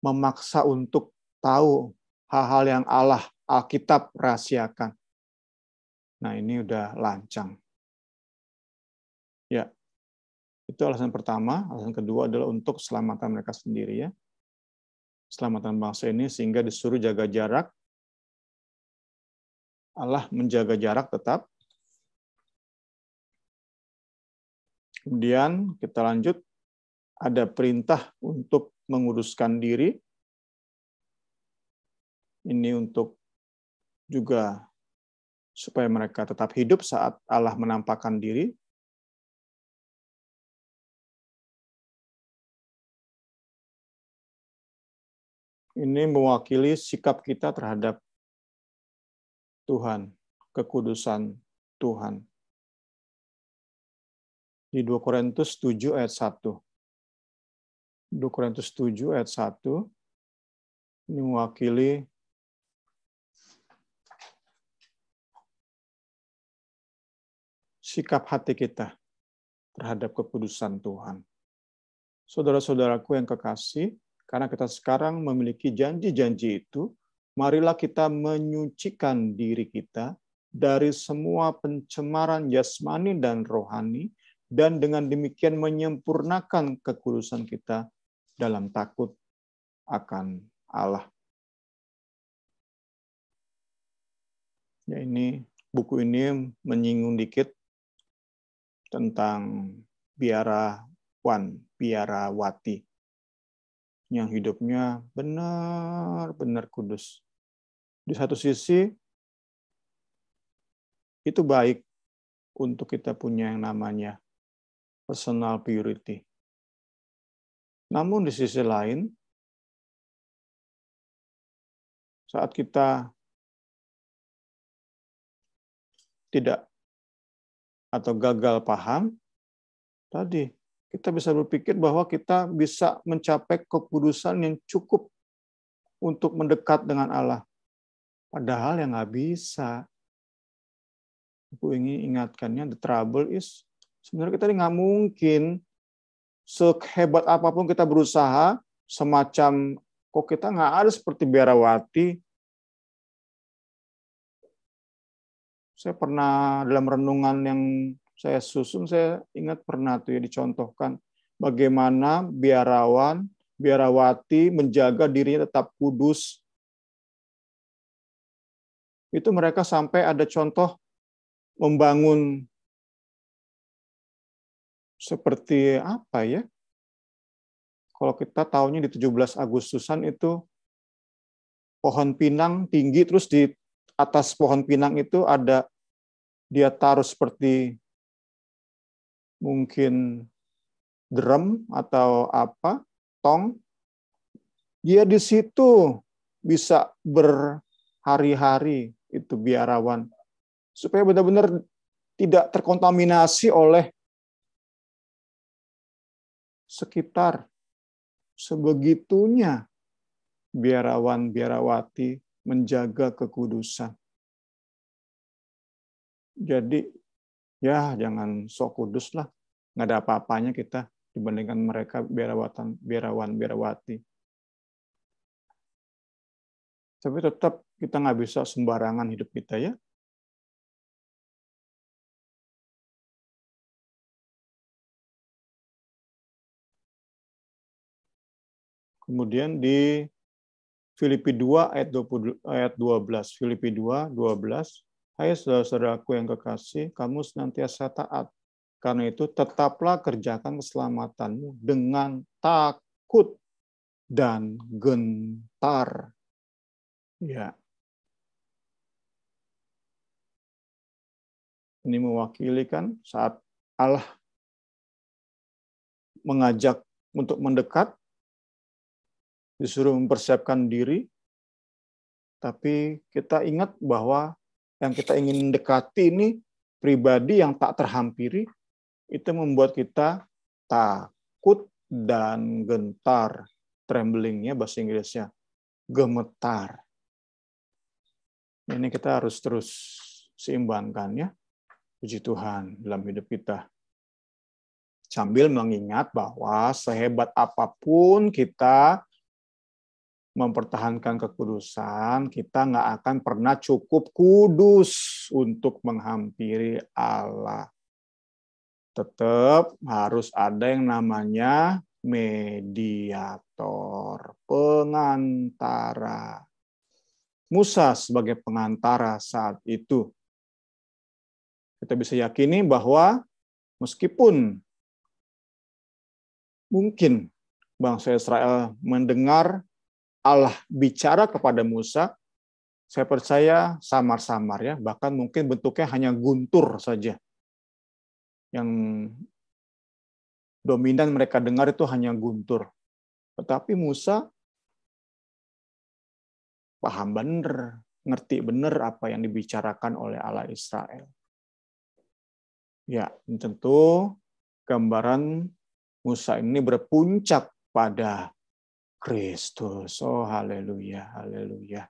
memaksa untuk tahu hal-hal yang Allah Alkitab rahasiakan. Nah, ini udah lancang. Ya. Itu alasan pertama, alasan kedua adalah untuk keselamatan mereka sendiri ya. Keselamatan bangsa ini sehingga disuruh jaga jarak. Allah menjaga jarak tetap Kemudian kita lanjut, ada perintah untuk menguruskan diri. Ini untuk juga supaya mereka tetap hidup saat Allah menampakkan diri. Ini mewakili sikap kita terhadap Tuhan, kekudusan Tuhan di 2 Korintus 7 ayat 1. 2 Korintus 7 ayat 1 ini mewakili sikap hati kita terhadap kekudusan Tuhan. Saudara-saudaraku yang kekasih, karena kita sekarang memiliki janji-janji itu, marilah kita menyucikan diri kita dari semua pencemaran jasmani dan rohani dan dengan demikian menyempurnakan kekudusan kita dalam takut akan Allah. Ya ini buku ini menyinggung dikit tentang biara wan, biara wati yang hidupnya benar-benar kudus. Di satu sisi itu baik untuk kita punya yang namanya personal purity. Namun di sisi lain, saat kita tidak atau gagal paham, tadi kita bisa berpikir bahwa kita bisa mencapai kekudusan yang cukup untuk mendekat dengan Allah. Padahal yang nggak bisa. Aku ingin ingatkannya, the trouble is Sebenarnya kita ini nggak mungkin sehebat apapun kita berusaha, semacam kok kita nggak ada seperti biarawati. Saya pernah dalam renungan yang saya susun, saya ingat pernah tuh ya dicontohkan bagaimana biarawan, biarawati menjaga dirinya tetap kudus. Itu mereka sampai ada contoh membangun seperti apa ya? Kalau kita tahunya di 17 Agustusan itu pohon pinang tinggi terus di atas pohon pinang itu ada dia taruh seperti mungkin drum atau apa, tong. Dia di situ bisa berhari-hari itu biarawan supaya benar-benar tidak terkontaminasi oleh sekitar sebegitunya biarawan-biarawati menjaga kekudusan. Jadi ya jangan sok kudus lah, nggak ada apa-apanya kita dibandingkan mereka biarawatan biarawan biarawati. Tapi tetap kita nggak bisa sembarangan hidup kita ya, Kemudian di Filipi 2 ayat 20 ayat 12. Filipi 2 12. Hai saudara-saudaraku yang kekasih, kamu senantiasa taat. Karena itu tetaplah kerjakan keselamatanmu dengan takut dan gentar. Ya. Ini mewakili kan saat Allah mengajak untuk mendekat, disuruh mempersiapkan diri, tapi kita ingat bahwa yang kita ingin dekati ini pribadi yang tak terhampiri, itu membuat kita takut dan gentar. Tremblingnya bahasa Inggrisnya. Gemetar. Ini kita harus terus seimbangkan ya. Puji Tuhan dalam hidup kita. Sambil mengingat bahwa sehebat apapun kita mempertahankan kekudusan, kita nggak akan pernah cukup kudus untuk menghampiri Allah. Tetap harus ada yang namanya mediator, pengantara. Musa sebagai pengantara saat itu. Kita bisa yakini bahwa meskipun mungkin bangsa Israel mendengar Allah bicara kepada Musa, saya percaya samar-samar ya, bahkan mungkin bentuknya hanya guntur saja. Yang dominan mereka dengar itu hanya guntur. Tetapi Musa paham benar, ngerti benar apa yang dibicarakan oleh Allah Israel. Ya, tentu gambaran Musa ini berpuncak pada Kristus. Oh haleluya, haleluya.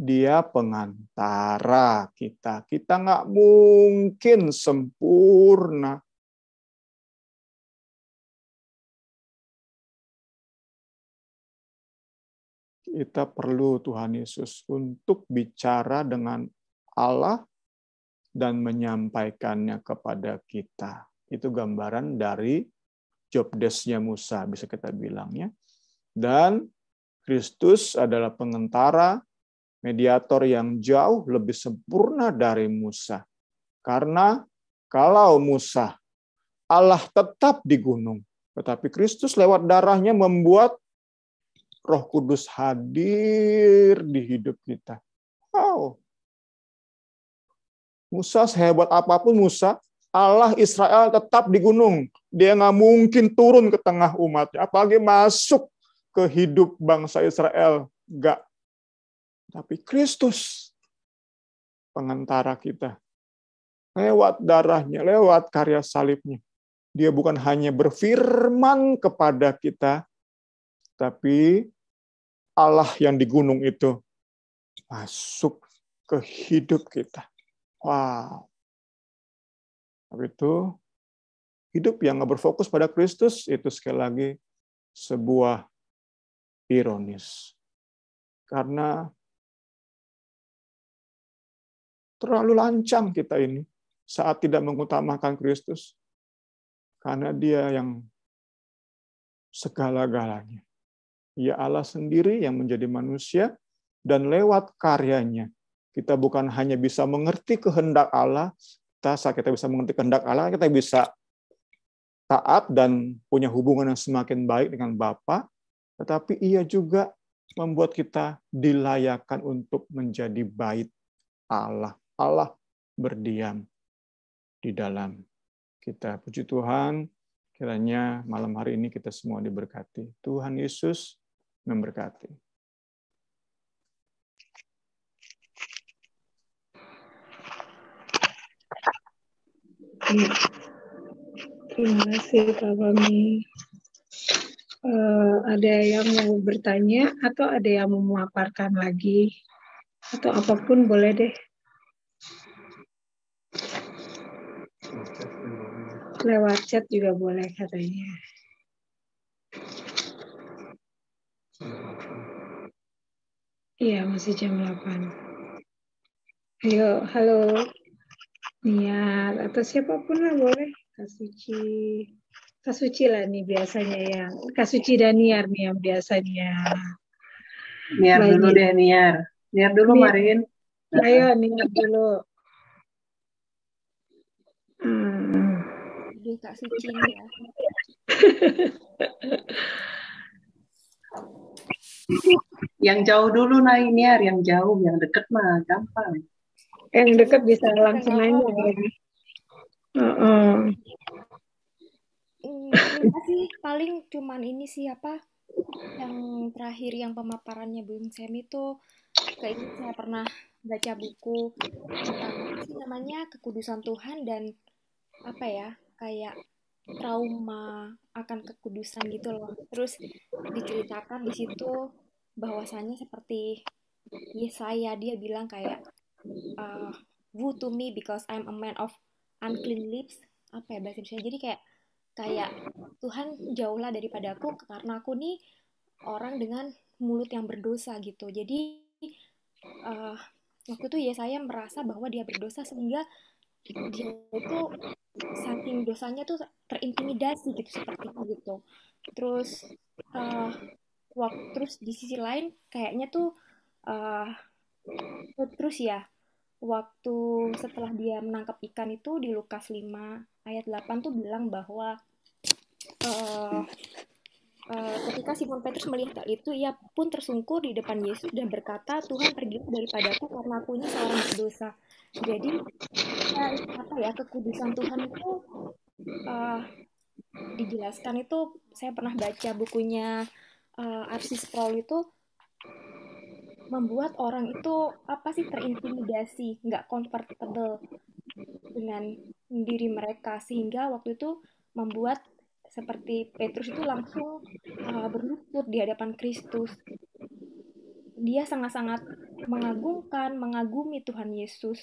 Dia pengantara kita. Kita nggak mungkin sempurna. Kita perlu Tuhan Yesus untuk bicara dengan Allah dan menyampaikannya kepada kita. Itu gambaran dari jobdesknya Musa, bisa kita bilangnya dan Kristus adalah pengentara, mediator yang jauh lebih sempurna dari Musa. Karena kalau Musa, Allah tetap di gunung, tetapi Kristus lewat darahnya membuat roh kudus hadir di hidup kita. Wow. Musa sehebat apapun Musa, Allah Israel tetap di gunung. Dia nggak mungkin turun ke tengah umatnya. Apalagi masuk ke bangsa Israel. Enggak. Tapi Kristus pengantara kita. Lewat darahnya, lewat karya salibnya. Dia bukan hanya berfirman kepada kita, tapi Allah yang di gunung itu masuk ke hidup kita. Wow. Tapi itu hidup yang nggak berfokus pada Kristus itu sekali lagi sebuah ironis. Karena terlalu lancang kita ini saat tidak mengutamakan Kristus. Karena dia yang segala-galanya. Ia Allah sendiri yang menjadi manusia dan lewat karyanya kita bukan hanya bisa mengerti kehendak Allah, kita saat kita bisa mengerti kehendak Allah, kita bisa taat dan punya hubungan yang semakin baik dengan Bapa, tetapi ia juga membuat kita dilayakan untuk menjadi bait Allah. Allah berdiam di dalam kita. Puji Tuhan, kiranya malam hari ini kita semua diberkati. Tuhan Yesus memberkati. Terima kasih Pak Bami. Eh, ada yang mau bertanya atau ada yang mau memaparkan lagi atau apapun boleh deh. Lewat chat juga boleh katanya. Iya, masih jam 8. Ayo, halo. Niat atau siapapun lah boleh. kasih cik Kasuci lah nih biasanya ya. Kasuci daniar nih yang biasanya. Niar dulu deh Niar. Niar dulu Niar. Marin. Ayo Niar dulu. Hmm. Aduh Kak Suci ya. yang jauh dulu naik Niar, yang jauh, yang deket mah gampang. Yang deket bisa langsung naik. Uh -uh. Hmm, sih paling cuman ini siapa yang terakhir yang pemaparannya Bung Sem itu kayaknya saya pernah baca buku tentang sih namanya kekudusan Tuhan dan apa ya kayak trauma akan kekudusan gitu loh terus diceritakan di situ bahwasannya seperti saya dia bilang kayak uh, ah, woo to me because I'm a man of unclean lips apa ya bahasa Indonesia jadi kayak kayak Tuhan jauhlah daripada aku karena aku nih orang dengan mulut yang berdosa gitu jadi uh, waktu itu ya saya merasa bahwa dia berdosa sehingga dia itu saking dosanya tuh terintimidasi gitu seperti itu gitu terus uh, eh, waktu terus di sisi lain kayaknya tuh uh, terus ya waktu setelah dia menangkap ikan itu di Lukas 5 ayat 8 tuh bilang bahwa uh, uh, ketika Simon Petrus melihat hal itu ia pun tersungkur di depan Yesus dan berkata Tuhan pergi daripadaku karena aku ini seorang berdosa jadi kata eh, ya kekudusan Tuhan itu uh, dijelaskan itu saya pernah baca bukunya uh, Arsis Paul itu membuat orang itu apa sih terintimidasi, nggak comfortable dengan diri mereka sehingga waktu itu membuat seperti Petrus itu langsung uh, berlutut di hadapan Kristus. Dia sangat-sangat mengagungkan, mengagumi Tuhan Yesus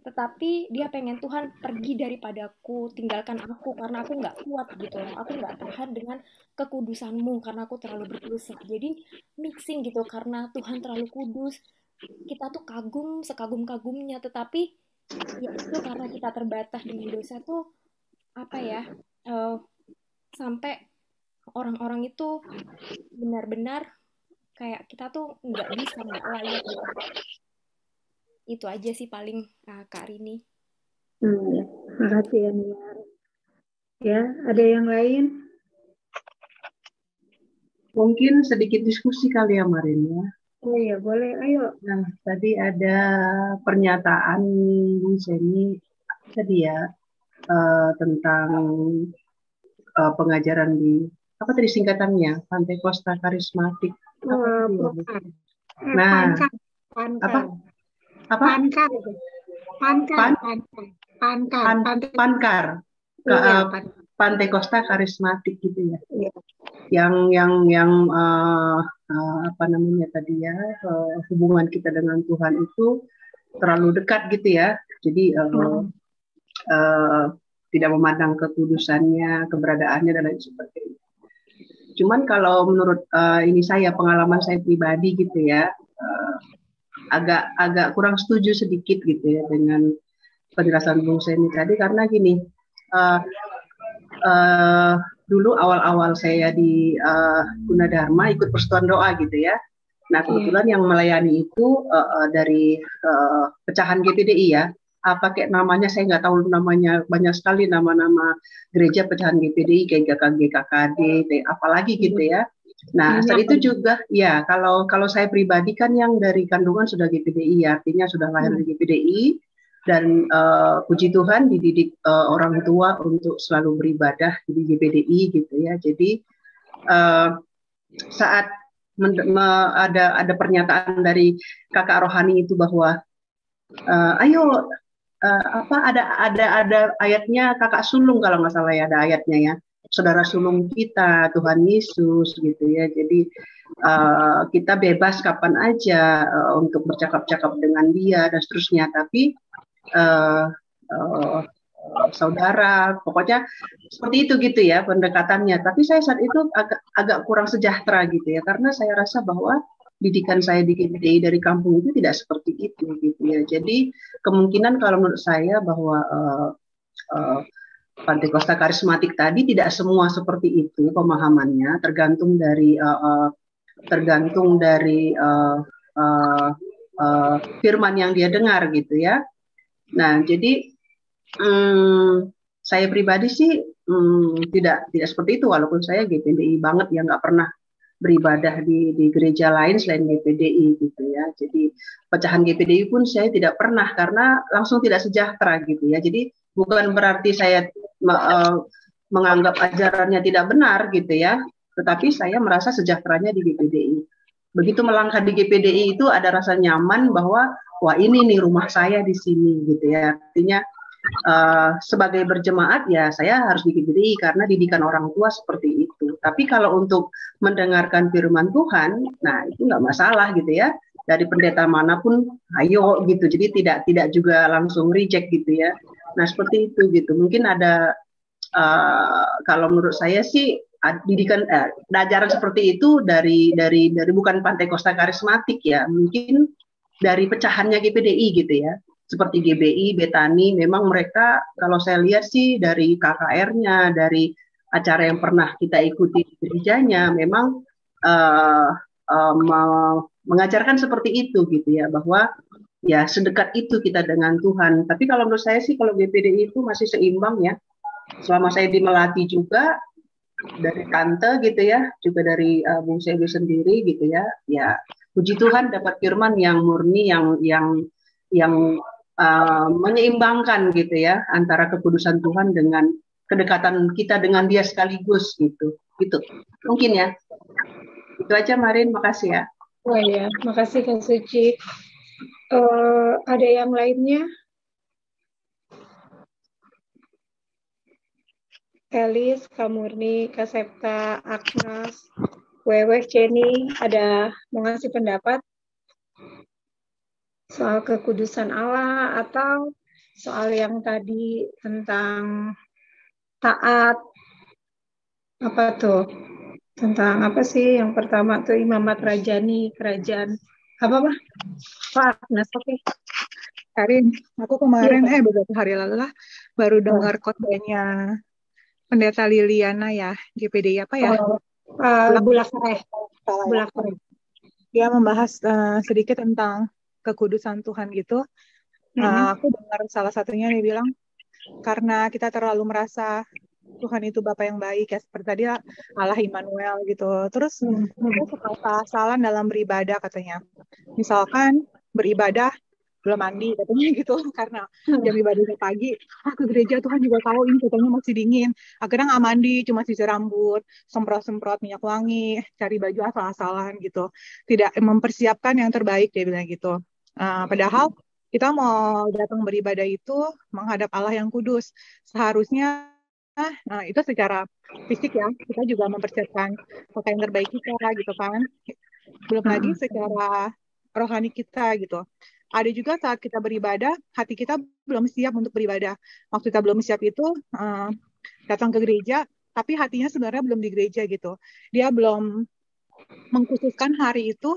tetapi dia pengen Tuhan pergi daripadaku tinggalkan aku karena aku nggak kuat gitu loh aku nggak tahan dengan kekudusanmu karena aku terlalu berdosa jadi mixing gitu karena Tuhan terlalu kudus kita tuh kagum sekagum kagumnya tetapi ya itu karena kita terbatas dengan dosa tuh apa ya uh, sampai orang-orang itu benar-benar kayak kita tuh nggak bisa nggak layak gitu itu aja sih paling uh, Kak Rini. Hmm, ya. Makasih ya Ya, ada yang lain? Mungkin sedikit diskusi kali ya Marin ya. Oh iya, boleh. Ayo. Nah, tadi ada pernyataan Bu Seni tadi ya uh, tentang uh, pengajaran di apa tadi singkatannya Pantai Kosta Karismatik. uh, nah, Pankan. Pankan. apa? apa? Pankar. Pankar. Pan, pankar. Pan, pankar. pankar. Iya, pan. Pantekosta karismatik gitu ya. Iya. Yang yang yang uh, uh, apa namanya tadi ya uh, hubungan kita dengan Tuhan itu terlalu dekat gitu ya. Jadi uh, hmm. uh, tidak memandang kekudusannya, keberadaannya dan lain sebagainya. Cuman kalau menurut uh, ini saya pengalaman saya pribadi gitu ya, uh, agak agak kurang setuju sedikit gitu ya dengan penjelasan Bung Seni tadi karena gini uh, uh, dulu awal-awal saya di uh, ikut persetuan doa gitu ya. Nah iya. kebetulan yang melayani itu uh, uh, dari uh, pecahan GPDI ya. Apa ah, kayak namanya saya nggak tahu namanya banyak sekali nama-nama gereja pecahan GPDI kayak GKG, KKD, apalagi gitu iya. ya. Nah, iya, saat itu juga ya kalau kalau saya pribadi kan yang dari kandungan sudah GPDI artinya sudah lahir hmm. di GPDI dan uh, puji Tuhan dididik uh, orang tua untuk selalu beribadah di GPDI gitu ya. Jadi uh, saat ada ada pernyataan dari kakak rohani itu bahwa uh, ayo uh, apa ada ada ada ayatnya kakak sulung kalau nggak salah ya ada ayatnya ya saudara sulung kita Tuhan Yesus gitu ya jadi uh, kita bebas kapan aja uh, untuk bercakap-cakap dengan dia dan seterusnya tapi uh, uh, saudara pokoknya seperti itu gitu ya pendekatannya tapi saya saat itu agak agak kurang sejahtera gitu ya karena saya rasa bahwa didikan saya di GPI dari kampung itu tidak seperti itu gitu ya jadi kemungkinan kalau menurut saya bahwa uh, uh, Pantekosta karismatik tadi tidak semua seperti itu pemahamannya tergantung dari uh, uh, tergantung dari uh, uh, uh, firman yang dia dengar gitu ya. Nah jadi um, saya pribadi sih um, tidak tidak seperti itu walaupun saya GPDI banget ya nggak pernah beribadah di, di gereja lain selain GPDI gitu ya. Jadi pecahan GPDI pun saya tidak pernah karena langsung tidak sejahtera gitu ya. Jadi bukan berarti saya Eh, menganggap ajarannya tidak benar gitu ya. Tetapi saya merasa sejahteranya di GPDI. Begitu melangkah di GPDI itu ada rasa nyaman bahwa wah ini nih rumah saya di sini gitu ya. Artinya uh, sebagai berjemaat ya saya harus di GPDI karena didikan orang tua seperti itu. Tapi kalau untuk mendengarkan firman Tuhan, nah itu nggak masalah gitu ya. Dari pendeta manapun, ayo gitu. Jadi tidak tidak juga langsung reject gitu ya Nah seperti itu gitu. Mungkin ada uh, kalau menurut saya sih didikan eh, ajaran seperti itu dari dari dari bukan Pantai Kosta karismatik ya, mungkin dari pecahannya GPDI gitu ya. Seperti GBI, Betani, memang mereka kalau saya lihat sih dari KKR-nya, dari acara yang pernah kita ikuti di gerejanya, memang uh, uh, mengajarkan seperti itu gitu ya, bahwa ya sedekat itu kita dengan Tuhan. Tapi kalau menurut saya sih kalau BPD itu masih seimbang ya. Selama saya di Melati juga dari tante gitu ya, juga dari uh, Bung Sebi sendiri gitu ya. Ya puji Tuhan dapat firman yang murni yang yang yang uh, menyeimbangkan gitu ya antara kekudusan Tuhan dengan kedekatan kita dengan dia sekaligus gitu gitu mungkin ya itu aja Marin makasih ya oh ya makasih Kak Suci uh, ada yang lainnya? Elis, Kamurni, Kasepta, Agnes, Wewe, Jenny, ada mau ngasih pendapat soal kekudusan Allah atau soal yang tadi tentang taat apa tuh tentang apa sih yang pertama tuh imamat rajani kerajaan apa apa Pak Agnes oke okay. Karin aku kemarin ya, eh beberapa hari lalu lah baru iya. dengar kotanya pendeta Liliana ya GPD apa ya, ya oh, uh, Bulakare Bulakare dia membahas uh, sedikit tentang kekudusan Tuhan gitu mm -hmm. aku dengar salah satunya dia bilang karena kita terlalu merasa Tuhan itu Bapak yang baik ya seperti tadi Allah Immanuel gitu. Terus itu hmm, hmm. suka salah dalam beribadah katanya. Misalkan beribadah belum mandi katanya gitu karena hmm. jam ibadahnya pagi ah, ke gereja Tuhan juga tahu ini katanya masih dingin akhirnya nggak mandi cuma sisir rambut semprot semprot minyak wangi cari baju asal-asalan gitu tidak mempersiapkan yang terbaik dia bilang gitu uh, padahal kita mau datang beribadah itu menghadap Allah yang kudus seharusnya nah eh, itu secara fisik ya kita juga mempersiapkan pakaian terbaik kita gitu kan belum lagi hmm. secara rohani kita gitu ada juga saat kita beribadah hati kita belum siap untuk beribadah waktu kita belum siap itu eh, datang ke gereja tapi hatinya sebenarnya belum di gereja gitu dia belum mengkhususkan hari itu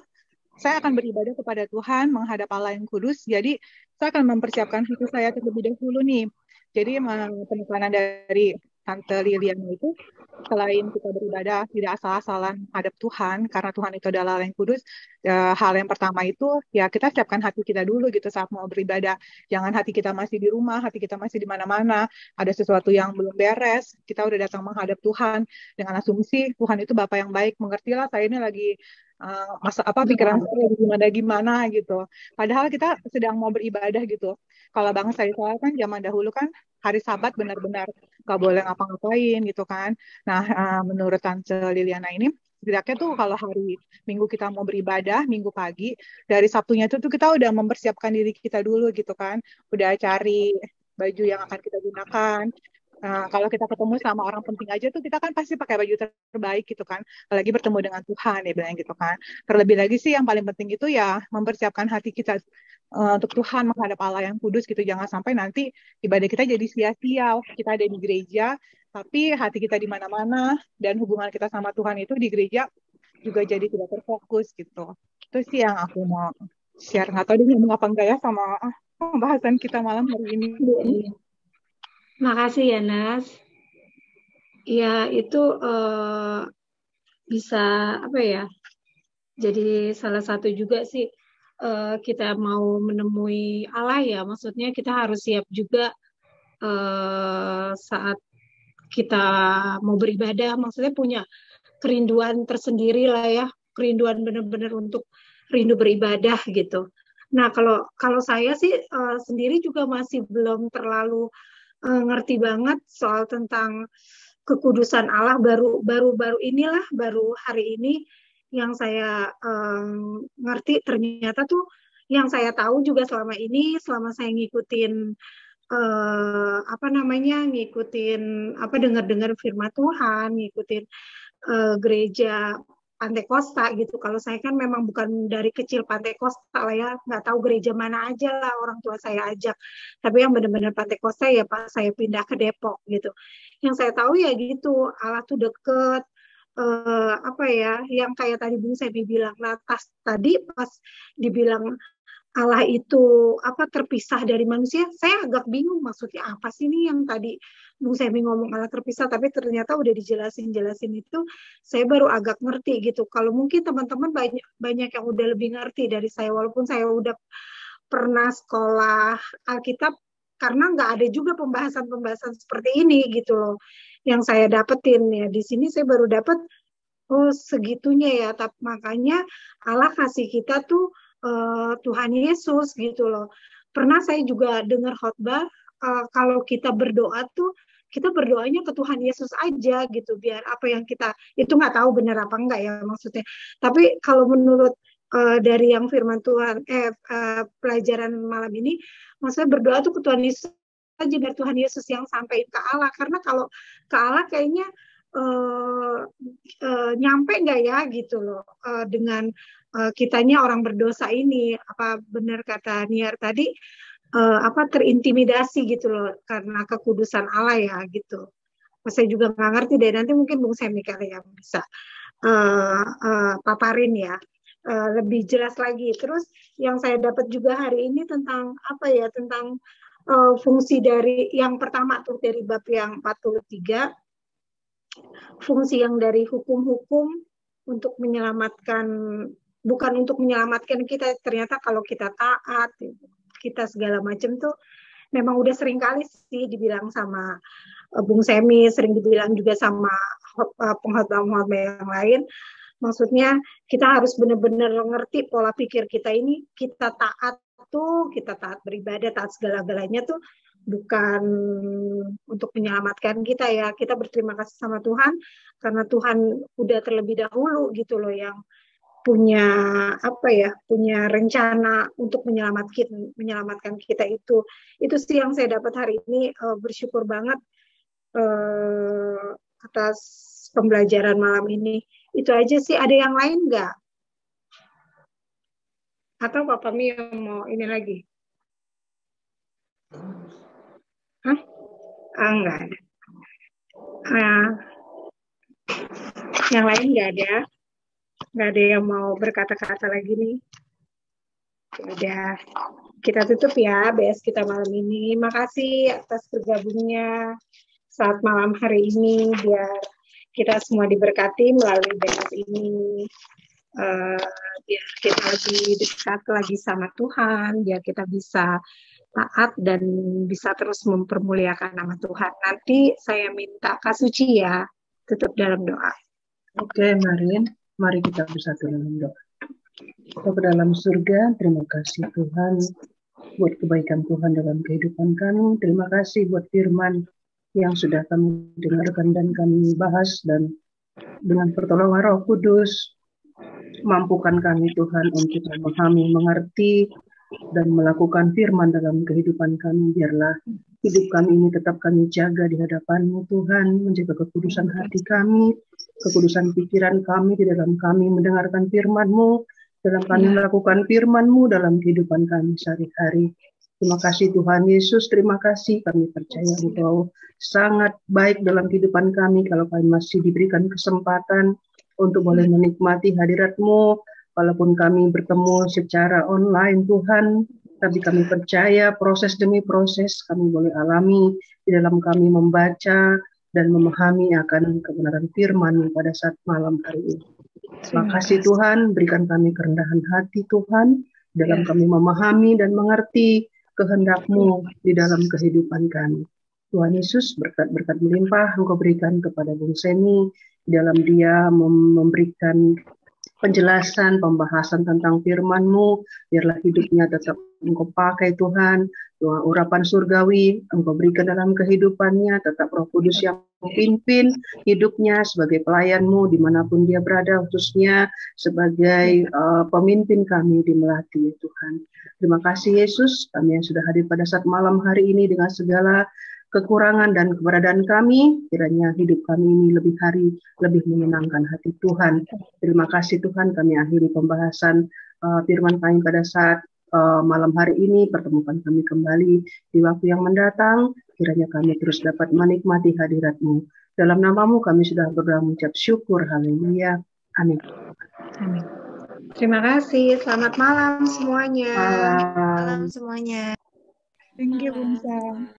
saya akan beribadah kepada Tuhan menghadap Allah yang kudus jadi saya akan mempersiapkan hati saya terlebih dahulu nih jadi eh, penekanan dari Tante Liliana itu selain kita beribadah tidak asal-asalan hadap Tuhan karena Tuhan itu adalah yang kudus e, hal yang pertama itu ya kita siapkan hati kita dulu gitu saat mau beribadah jangan hati kita masih di rumah hati kita masih di mana-mana ada sesuatu yang belum beres kita udah datang menghadap Tuhan dengan asumsi Tuhan itu Bapak yang baik mengertilah saya ini lagi e, masa apa pikiran saya gimana gimana gitu. Padahal kita sedang mau beribadah gitu. Kalau bangsa Israel kan zaman dahulu kan hari Sabat benar-benar nggak boleh ngapa-ngapain gitu kan. Nah, eh, menurut Tante Liliana ini setidaknya tuh kalau hari Minggu kita mau beribadah, Minggu pagi, dari Sabtunya itu tuh kita udah mempersiapkan diri kita dulu gitu kan. Udah cari baju yang akan kita gunakan. Uh, kalau kita ketemu sama orang penting aja tuh kita kan pasti pakai baju terbaik gitu kan. Apalagi bertemu dengan Tuhan ya bilang gitu kan. Terlebih lagi sih yang paling penting itu ya mempersiapkan hati kita uh, untuk Tuhan menghadap Allah yang kudus gitu jangan sampai nanti ibadah kita jadi sia-sia kita ada di gereja tapi hati kita di mana-mana dan hubungan kita sama Tuhan itu di gereja juga jadi tidak terfokus gitu itu sih yang aku mau share nggak tahu dia mau apa enggak ya sama ah, pembahasan kita malam hari ini makasih ya Nas ya itu uh, bisa apa ya jadi salah satu juga sih uh, kita mau menemui Allah ya, maksudnya kita harus siap juga uh, saat kita mau beribadah, maksudnya punya kerinduan tersendiri lah ya, kerinduan benar-benar untuk rindu beribadah gitu. Nah kalau kalau saya sih uh, sendiri juga masih belum terlalu uh, ngerti banget soal tentang kekudusan Allah baru baru baru inilah baru hari ini yang saya um, ngerti ternyata tuh yang saya tahu juga selama ini selama saya ngikutin uh, apa namanya ngikutin apa dengar-dengar firman Tuhan, ngikutin uh, gereja Pantekosta gitu. Kalau saya kan memang bukan dari kecil Pantai Pantekosta lah ya, nggak tahu gereja mana aja lah orang tua saya ajak. Tapi yang benar-benar Pantekosta ya pas saya pindah ke Depok gitu. Yang saya tahu ya gitu, Allah tuh deket, eh, apa ya yang kayak tadi Bung saya bilang nah tadi pas dibilang Allah itu apa terpisah dari manusia saya agak bingung maksudnya apa sih ini yang tadi Bung Semi ngomong Allah terpisah tapi ternyata udah dijelasin jelasin itu saya baru agak ngerti gitu kalau mungkin teman-teman banyak banyak yang udah lebih ngerti dari saya walaupun saya udah pernah sekolah Alkitab karena nggak ada juga pembahasan-pembahasan seperti ini gitu loh yang saya dapetin ya di sini saya baru dapat oh segitunya ya tapi makanya Allah kasih kita tuh uh, Tuhan Yesus gitu loh pernah saya juga dengar khotbah uh, kalau kita berdoa tuh kita berdoanya ke Tuhan Yesus aja gitu biar apa yang kita itu nggak tahu benar apa enggak ya maksudnya tapi kalau menurut uh, dari yang firman Tuhan eh uh, pelajaran malam ini maksudnya berdoa tuh ke Tuhan Yesus aja dari Tuhan Yesus yang sampaikan ke Allah karena kalau ke Allah kayaknya Uh, uh, nyampe nggak ya gitu loh uh, dengan uh, kitanya orang berdosa ini apa benar kata Niar tadi uh, apa terintimidasi gitu loh karena kekudusan Allah ya gitu saya juga nggak ngerti deh nanti mungkin Bung Semi kali yang bisa uh, uh, paparin ya uh, lebih jelas lagi terus yang saya dapat juga hari ini tentang apa ya tentang uh, fungsi dari yang pertama tuh dari bab yang 43 fungsi yang dari hukum-hukum untuk menyelamatkan bukan untuk menyelamatkan kita ternyata kalau kita taat kita segala macam tuh memang udah sering kali sih dibilang sama eh, Bung Semi sering dibilang juga sama penghormat eh, penghormat yang lain maksudnya kita harus benar-benar ngerti pola pikir kita ini kita taat itu kita taat beribadah taat segala-galanya tuh bukan untuk menyelamatkan kita ya. Kita berterima kasih sama Tuhan karena Tuhan udah terlebih dahulu gitu loh yang punya apa ya, punya rencana untuk menyelamatkan menyelamatkan kita itu. Itu sih yang saya dapat hari ini uh, bersyukur banget uh, atas pembelajaran malam ini. Itu aja sih. Ada yang lain nggak? Atau Papa Mio mau ini lagi? Hah? Ah, enggak ada. Ah, yang lain enggak ada. Enggak ada yang mau berkata-kata lagi nih. Ya udah. Kita tutup ya BS kita malam ini. Makasih atas bergabungnya saat malam hari ini biar kita semua diberkati melalui BS ini. Eh, biar kita lebih dekat lagi sama Tuhan, biar kita bisa taat dan bisa terus mempermuliakan nama Tuhan. Nanti saya minta Kak Suci ya tutup dalam doa. Oke, Marin, mari kita bersatu dalam doa. Ke dalam surga, terima kasih Tuhan buat kebaikan Tuhan dalam kehidupan kami. Terima kasih buat firman yang sudah kami dengarkan dan kami bahas dan dengan pertolongan Roh Kudus Mampukan kami Tuhan untuk memahami, mengerti, dan melakukan firman dalam kehidupan kami. Biarlah hidup kami ini tetap kami jaga di hadapanmu Tuhan, menjaga kekudusan hati kami, kekudusan pikiran kami di dalam kami mendengarkan FirmanMu, dalam kami ya. melakukan FirmanMu dalam kehidupan kami sehari-hari. Terima kasih Tuhan Yesus, terima kasih kami percaya Engkau sangat baik dalam kehidupan kami kalau kami masih diberikan kesempatan untuk boleh menikmati hadiratmu, walaupun kami bertemu secara online Tuhan, tapi kami percaya proses demi proses kami boleh alami di dalam kami membaca dan memahami akan kebenaran firman pada saat malam hari ini. Terima kasih Tuhan, berikan kami kerendahan hati Tuhan, dalam kami memahami dan mengerti kehendak-Mu di dalam kehidupan kami. Tuhan Yesus berkat-berkat melimpah engkau berikan kepada Bung Seni dalam dia memberikan penjelasan, pembahasan tentang firman-Mu, biarlah hidupnya tetap Engkau pakai Tuhan, doa urapan surgawi, Engkau berikan dalam kehidupannya, tetap roh kudus yang pimpin hidupnya sebagai pelayan-Mu dimanapun dia berada, khususnya sebagai uh, pemimpin kami di Melati, ya Tuhan. Terima kasih Yesus, kami yang sudah hadir pada saat malam hari ini dengan segala kekurangan dan keberadaan kami, kiranya hidup kami ini lebih hari lebih menyenangkan hati Tuhan. Terima kasih Tuhan kami akhiri pembahasan uh, firman kami pada saat uh, malam hari ini, pertemukan kami kembali di waktu yang mendatang, kiranya kami terus dapat menikmati hadiratmu. Dalam namamu kami sudah berdoa mengucap syukur, haleluya. Amin. Amin. Terima kasih. Selamat malam semuanya. Malam, malam semuanya. Thank you, Bunda.